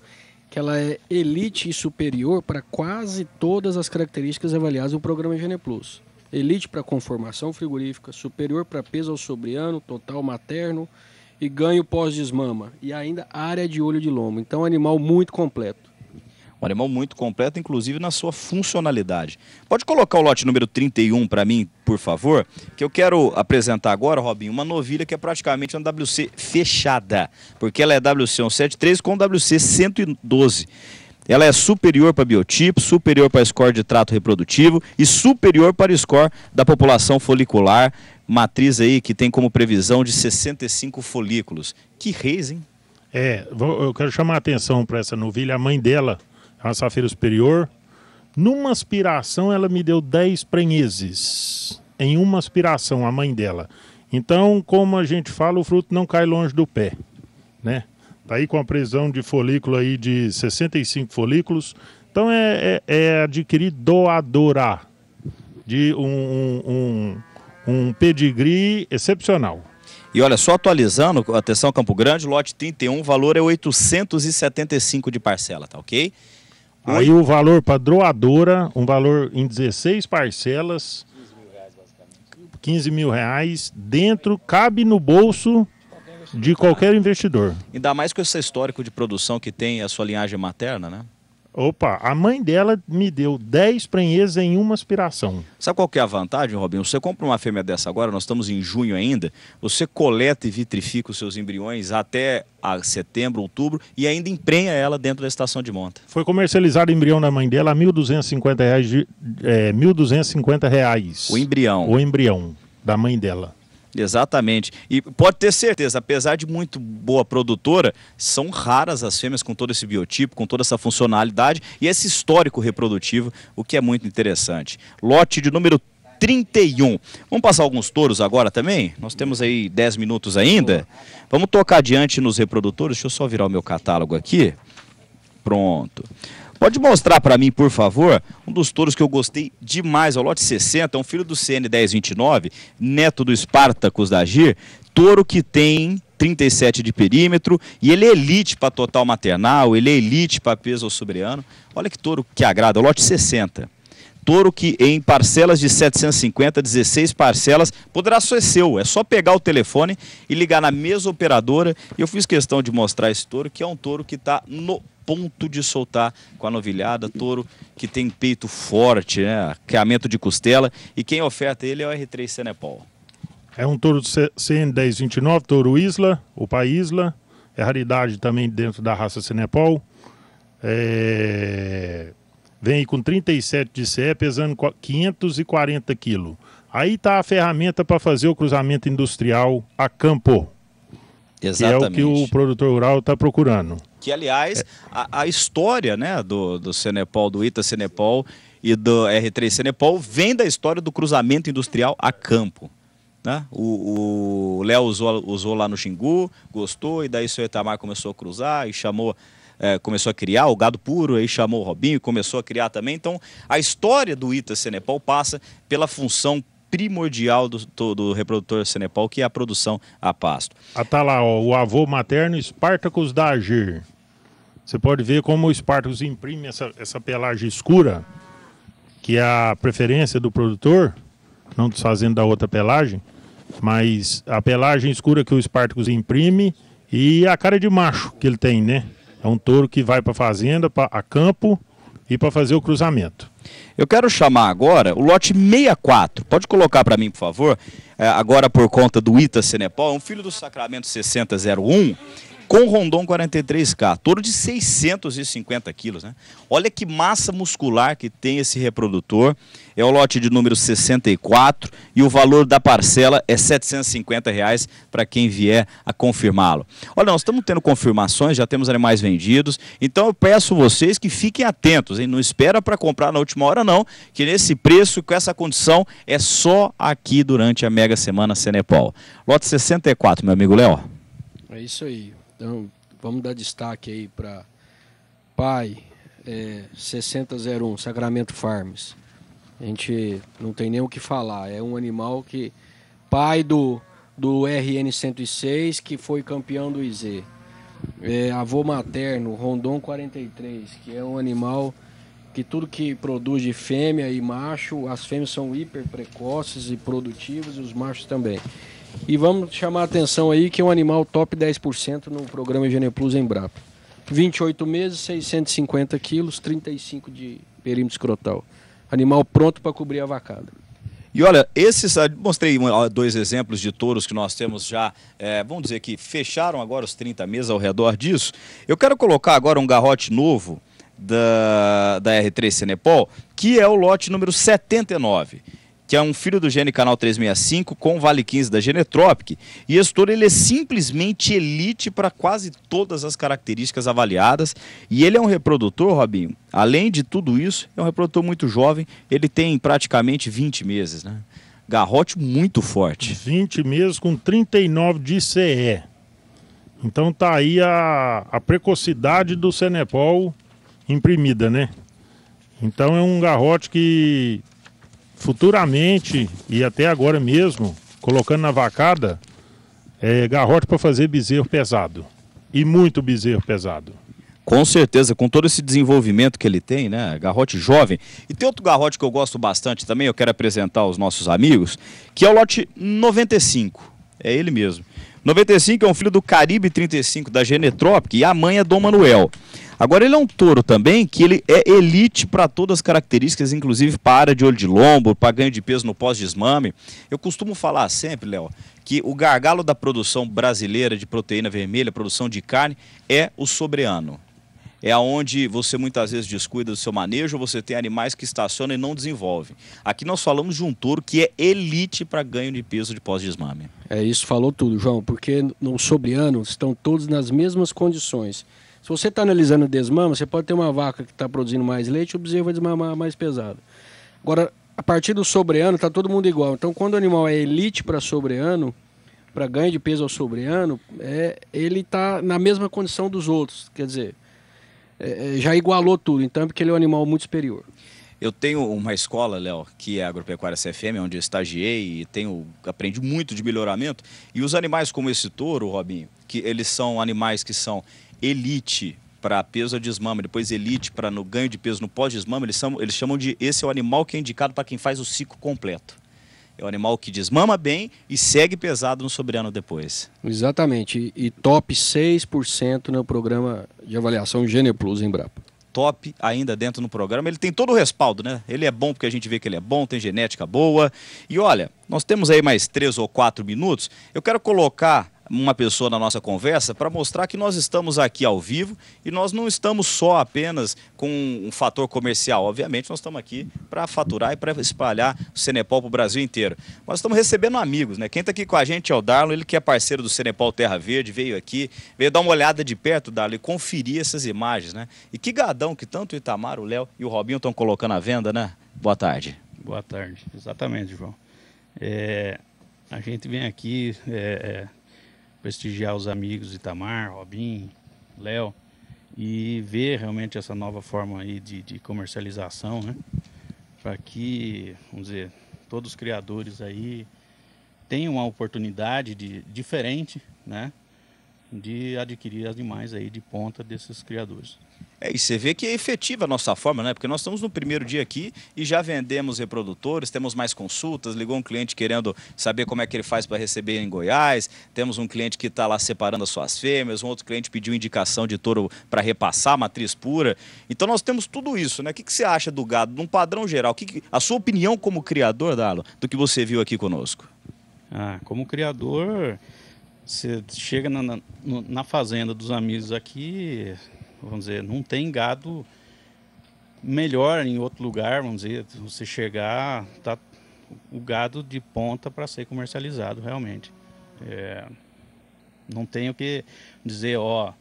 que ela é elite e superior para quase todas as características avaliadas no programa Gene Plus. Elite para conformação frigorífica, superior para peso ao sobriano, total materno e ganho pós-desmama. E ainda área de olho de lombo. Então, animal muito completo. Um alemão muito completo, inclusive na sua funcionalidade. Pode colocar o lote número 31 para mim, por favor, que eu quero apresentar agora, Robinho, uma novilha que é praticamente uma WC fechada, porque ela é WC 173 com WC 112. Ela é superior para biotipo, superior para score de trato reprodutivo e superior para score da população folicular, matriz aí que tem como previsão de 65 folículos. Que reis, hein? É, eu quero chamar a atenção para essa novilha. A mãe dela a Safira Superior. Numa aspiração, ela me deu 10 prenheses. Em uma aspiração, a mãe dela. Então, como a gente fala, o fruto não cai longe do pé, né? Tá aí com a prisão de folículo aí de 65 folículos. Então, é, é, é adquirir doadora de um, um, um, um pedigree excepcional. E olha, só atualizando, atenção Campo Grande, lote 31, valor é 875 de parcela, tá ok? Aí o valor para doadora, um valor em 16 parcelas, mil reais, 15 mil reais dentro, cabe no bolso de qualquer investidor. Ainda mais com esse histórico de produção que tem a sua linhagem materna, né? Opa, a mãe dela me deu 10 prenhes em uma aspiração. Sabe qual que é a vantagem, Robinho? Você compra uma fêmea dessa agora, nós estamos em junho ainda, você coleta e vitrifica os seus embriões até setembro, outubro e ainda emprenha ela dentro da estação de monta. Foi comercializado o embrião da mãe dela a R$ 1.250. É, reais. O embrião. O embrião da mãe dela. Exatamente. E pode ter certeza, apesar de muito boa produtora, são raras as fêmeas com todo esse biotipo, com toda essa funcionalidade e esse histórico reprodutivo, o que é muito interessante. Lote de número 31. Vamos passar alguns touros agora também? Nós temos aí 10 minutos ainda. Vamos tocar adiante nos reprodutores. Deixa eu só virar o meu catálogo aqui. Pronto. Pode mostrar para mim, por favor, um dos touros que eu gostei demais, ao é lote 60, é um filho do CN1029, neto do Spartacus da Gir, touro que tem 37 de perímetro e ele é elite para total maternal, ele é elite para peso sobreano. Olha que touro que agrada, lote 60. Touro que em parcelas de 750, 16 parcelas, poderá ser seu. É só pegar o telefone e ligar na mesa operadora. E eu fiz questão de mostrar esse touro, que é um touro que está no ponto de soltar com a novilhada, touro que tem peito forte, né? de costela e quem oferta ele é o R3 Senepol. É um touro CN1029, touro Isla, o pai Isla, é raridade também dentro da raça Senepol. É... Vem com 37 de CE, pesando 540 quilos. Aí está a ferramenta para fazer o cruzamento industrial a campo. Exatamente. Que é o que o produtor rural está procurando que aliás, é. a, a história né, do, do Cenepol, do Ita Cenepol e do R3 Cenepol vem da história do cruzamento industrial a campo. Né? O Léo usou, usou lá no Xingu, gostou, e daí seu Itamar começou a cruzar e chamou é, começou a criar o gado puro, aí chamou o Robinho e começou a criar também. Então, a história do Ita Senepol passa pela função primordial do, do reprodutor Senepol, que é a produção a pasto. Ah, tá lá, ó, o avô materno Espartacus da Agir. Você pode ver como o Spartacus imprime essa, essa pelagem escura, que é a preferência do produtor, não desfazendo da outra pelagem, mas a pelagem escura que o Spartacus imprime e a cara de macho que ele tem, né? É um touro que vai para fazenda, pra, a campo e para fazer o cruzamento. Eu quero chamar agora o lote 64. Pode colocar para mim, por favor? É, agora por conta do Ita Senepol, é um filho do Sacramento 6001 com Rondon 43K, touro de 650 quilos, né? Olha que massa muscular que tem esse reprodutor, é o lote de número 64 e o valor da parcela é R$ 750 reais para quem vier a confirmá-lo. Olha, nós estamos tendo confirmações, já temos animais vendidos, então eu peço vocês que fiquem atentos, hein? não espera para comprar na última hora não, que nesse preço, com essa condição, é só aqui durante a mega semana Cenepol. Lote 64, meu amigo Léo. É isso aí. Então, vamos dar destaque aí para PAI é, 6001, Sacramento Farms. A gente não tem nem o que falar. É um animal que. Pai do, do RN106, que foi campeão do IZ. É, avô materno, Rondon 43, que é um animal que tudo que produz de fêmea e macho, as fêmeas são hiper precoces e produtivas, e os machos também. E vamos chamar a atenção aí que é um animal top 10% no programa Gene Plus Embrapa. 28 meses, 650 quilos, 35 de perímetro escrotal. Animal pronto para cobrir a vacada. E olha, esses, ah, mostrei ah, dois exemplos de touros que nós temos já, é, vamos dizer que fecharam agora os 30 meses ao redor disso. Eu quero colocar agora um garrote novo da, da R3 Cenepol, que é o lote número 79 que é um filho do Gene Canal 365 com Vale 15 da Genetropic. E esse touro ele é simplesmente elite para quase todas as características avaliadas. E ele é um reprodutor, Robinho. Além de tudo isso, é um reprodutor muito jovem. Ele tem praticamente 20 meses, né? Garrote muito forte. 20 meses com 39 de CE. Então tá aí a, a precocidade do Senepol imprimida, né? Então é um garrote que futuramente e até agora mesmo, colocando na vacada, é, garrote para fazer bezerro pesado. E muito bezerro pesado. Com certeza, com todo esse desenvolvimento que ele tem, né? Garrote jovem. E tem outro garrote que eu gosto bastante também, eu quero apresentar aos nossos amigos, que é o lote 95. É ele mesmo. 95 é um filho do Caribe 35 da Genetrópica e a mãe é Dom Manuel. Agora ele é um touro também que ele é elite para todas as características, inclusive para área de olho de lombo, para ganho de peso no pós-desmame. Eu costumo falar sempre, Léo, que o gargalo da produção brasileira de proteína vermelha, produção de carne, é o sobreano é aonde você muitas vezes descuida do seu manejo, você tem animais que estacionam e não desenvolvem. Aqui nós falamos de um touro que é elite para ganho de peso de pós-desmame. É isso, falou tudo, João, porque no sobreano estão todos nas mesmas condições. Se você está analisando desmama, você pode ter uma vaca que está produzindo mais leite, o bezerro vai desmamar mais pesado. Agora, a partir do sobreano, está todo mundo igual. Então, quando o animal é elite para sobreano, para ganho de peso ao sobreano, é, ele está na mesma condição dos outros. Quer dizer, é, é, já igualou tudo, então, é porque ele é um animal muito superior. Eu tenho uma escola, Léo, que é a Agropecuária CFM, onde eu estagiei e tenho, aprendi muito de melhoramento. E os animais como esse touro, Robinho, que eles são animais que são elite para peso a desmama, depois elite para no ganho de peso no pós-desmama, eles, são, eles chamam de esse é o animal que é indicado para quem faz o ciclo completo. É o animal que desmama bem e segue pesado no sobreano depois. Exatamente. E top 6% no programa de avaliação Gene Plus em Brapa top ainda dentro no programa. Ele tem todo o respaldo, né? Ele é bom porque a gente vê que ele é bom, tem genética boa. E olha, nós temos aí mais três ou quatro minutos. Eu quero colocar uma pessoa na nossa conversa para mostrar que nós estamos aqui ao vivo e nós não estamos só apenas com um fator comercial. Obviamente, nós estamos aqui para faturar e para espalhar o Cenepol para o Brasil inteiro. Nós estamos recebendo amigos, né? Quem está aqui com a gente é o Darlon, ele que é parceiro do Cenepol Terra Verde, veio aqui, veio dar uma olhada de perto, Darlon, e conferir essas imagens, né? E que gadão que tanto o Itamar, o Léo e o Robinho estão colocando à venda, né? Boa tarde. Boa tarde, exatamente, João. É, a gente vem aqui é, é prestigiar os amigos Itamar, Robin, Léo e ver realmente essa nova forma aí de, de comercialização, né? Para que, vamos dizer, todos os criadores aí tenham uma oportunidade de, diferente, né? de adquirir animais aí de ponta desses criadores. É, e você vê que é efetiva a nossa forma, né? Porque nós estamos no primeiro dia aqui e já vendemos reprodutores, temos mais consultas, ligou um cliente querendo saber como é que ele faz para receber em Goiás, temos um cliente que está lá separando as suas fêmeas, um outro cliente pediu indicação de touro para repassar, matriz pura. Então nós temos tudo isso, né? O que, que você acha do gado, num padrão geral? Que que, a sua opinião como criador, Dalo, do que você viu aqui conosco? Ah, como criador, você chega na, na, na fazenda dos amigos aqui, vamos dizer, não tem gado melhor em outro lugar, vamos dizer, você chegar, tá o gado de ponta para ser comercializado realmente. É, não tenho que dizer, ó,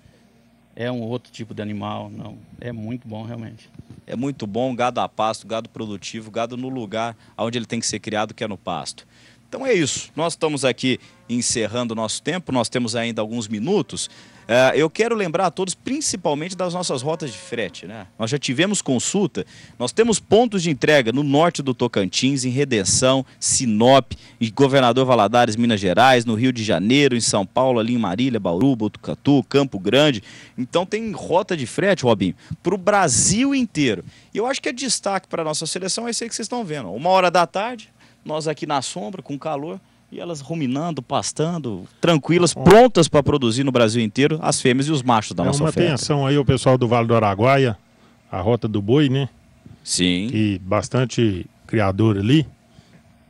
é um outro tipo de animal, não. É muito bom realmente. É muito bom gado a pasto, gado produtivo, gado no lugar onde ele tem que ser criado, que é no pasto. Então é isso. Nós estamos aqui encerrando o nosso tempo, nós temos ainda alguns minutos. É, eu quero lembrar a todos, principalmente das nossas rotas de frete. Né? Nós já tivemos consulta, nós temos pontos de entrega no norte do Tocantins, em Redenção, Sinop, em Governador Valadares, Minas Gerais, no Rio de Janeiro, em São Paulo, ali em Marília, Bauru, Botucatu, Campo Grande. Então tem rota de frete, Robinho, para o Brasil inteiro. E eu acho que é destaque para a nossa seleção, é isso aí que vocês estão vendo. Uma hora da tarde, nós aqui na sombra, com calor, e elas ruminando, pastando, tranquilas, prontas para produzir no Brasil inteiro as fêmeas e os machos da é nossa uma oferta. atenção aí o pessoal do Vale do Araguaia, a Rota do Boi, né? Sim. E bastante criador ali,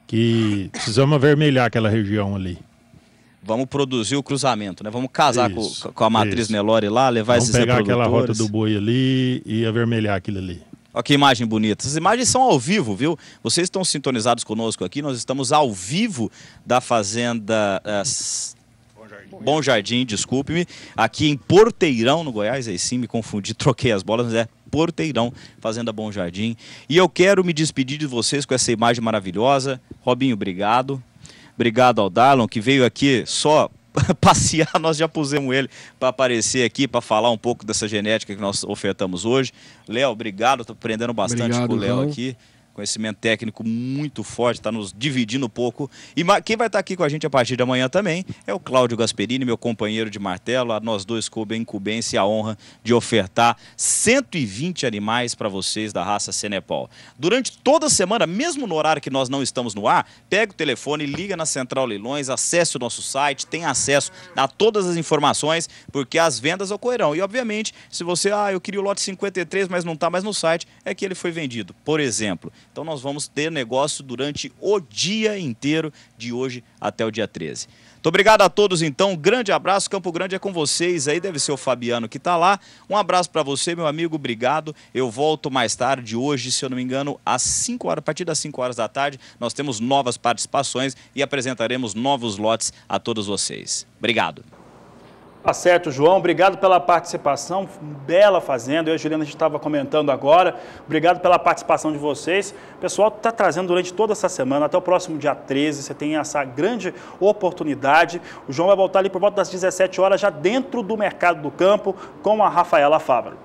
que precisamos avermelhar aquela região ali. Vamos produzir o cruzamento, né? Vamos casar isso, com, com, a matriz isso. Nelore lá, levar Vamos esses Vamos pegar aquela Rota do Boi ali e avermelhar aquilo ali. Olha que imagem bonita. Essas imagens são ao vivo, viu? Vocês estão sintonizados conosco aqui. Nós estamos ao vivo da Fazenda eh, Bom Jardim, Bom Jardim desculpe-me. Aqui em Porteirão, no Goiás. Aí sim, me confundi, troquei as bolas, mas é Porteirão, Fazenda Bom Jardim. E eu quero me despedir de vocês com essa imagem maravilhosa. Robinho, obrigado. Obrigado ao Darlon, que veio aqui só passear, nós já pusemos ele para aparecer aqui, para falar um pouco dessa genética que nós ofertamos hoje. Léo, obrigado, estou aprendendo bastante obrigado, com o Léo aqui. Conhecimento técnico muito forte, está nos dividindo um pouco. E quem vai estar tá aqui com a gente a partir de amanhã também é o Cláudio Gasperini, meu companheiro de martelo. A nós dois coube a incumbência e a honra de ofertar 120 animais para vocês da raça Senepol. Durante toda a semana, mesmo no horário que nós não estamos no ar, pega o telefone, liga na Central Leilões, acesse o nosso site, tem acesso a todas as informações, porque as vendas ocorrerão. E, obviamente, se você, ah, eu queria o lote 53, mas não está mais no site, é que ele foi vendido. Por exemplo, então nós vamos ter negócio durante o dia inteiro, de hoje até o dia 13. Muito obrigado a todos, então. Um grande abraço. Campo Grande é com vocês. Aí deve ser o Fabiano que está lá. Um abraço para você, meu amigo. Obrigado. Eu volto mais tarde, hoje, se eu não me engano, às 5 horas, a partir das 5 horas da tarde, nós temos novas participações e apresentaremos novos lotes a todos vocês. Obrigado. Tá certo, João. Obrigado pela participação. Bela fazenda. Eu e a Juliana a gente estava comentando agora. Obrigado pela participação de vocês. O pessoal está trazendo durante toda essa semana, até o próximo dia 13. Você tem essa grande oportunidade. O João vai voltar ali por volta das 17 horas, já dentro do mercado do campo, com a Rafaela Fávaro.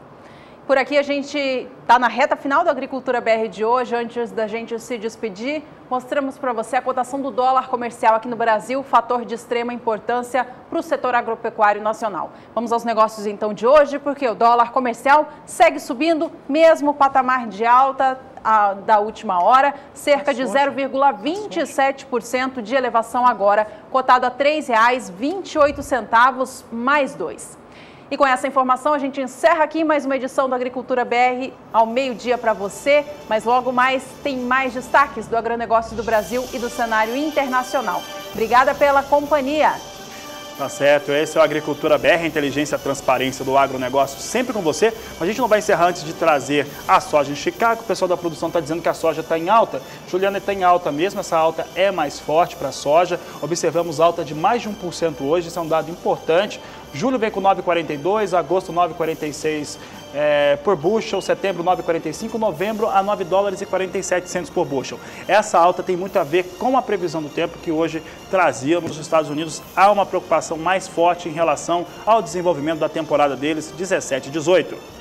Por aqui a gente está na reta final da Agricultura BR de hoje. Antes da gente se despedir, mostramos para você a cotação do dólar comercial aqui no Brasil, fator de extrema importância para o setor agropecuário nacional. Vamos aos negócios então de hoje, porque o dólar comercial segue subindo, mesmo patamar de alta, da última hora, cerca de 0,27% de elevação agora, cotado a R$ 3,28 mais dois. E com essa informação, a gente encerra aqui mais uma edição do Agricultura BR ao meio-dia para você. Mas logo mais tem mais destaques do agronegócio do Brasil e do cenário internacional. Obrigada pela companhia. Tá certo, esse é o Agricultura BR, inteligência transparência do agronegócio, sempre com você. A gente não vai encerrar antes de trazer a soja em Chicago. O pessoal da produção está dizendo que a soja está em alta. Juliana está em alta mesmo, essa alta é mais forte para a soja. Observamos alta de mais de 1% hoje, isso é um dado importante. Julho vem com 9,42, agosto 9,46 é, por bushel, setembro 9,45, novembro a 9 dólares e 47 centos por bushel. Essa alta tem muito a ver com a previsão do tempo que hoje trazíamos. Nos Estados Unidos há uma preocupação mais forte em relação ao desenvolvimento da temporada deles 17 e 18.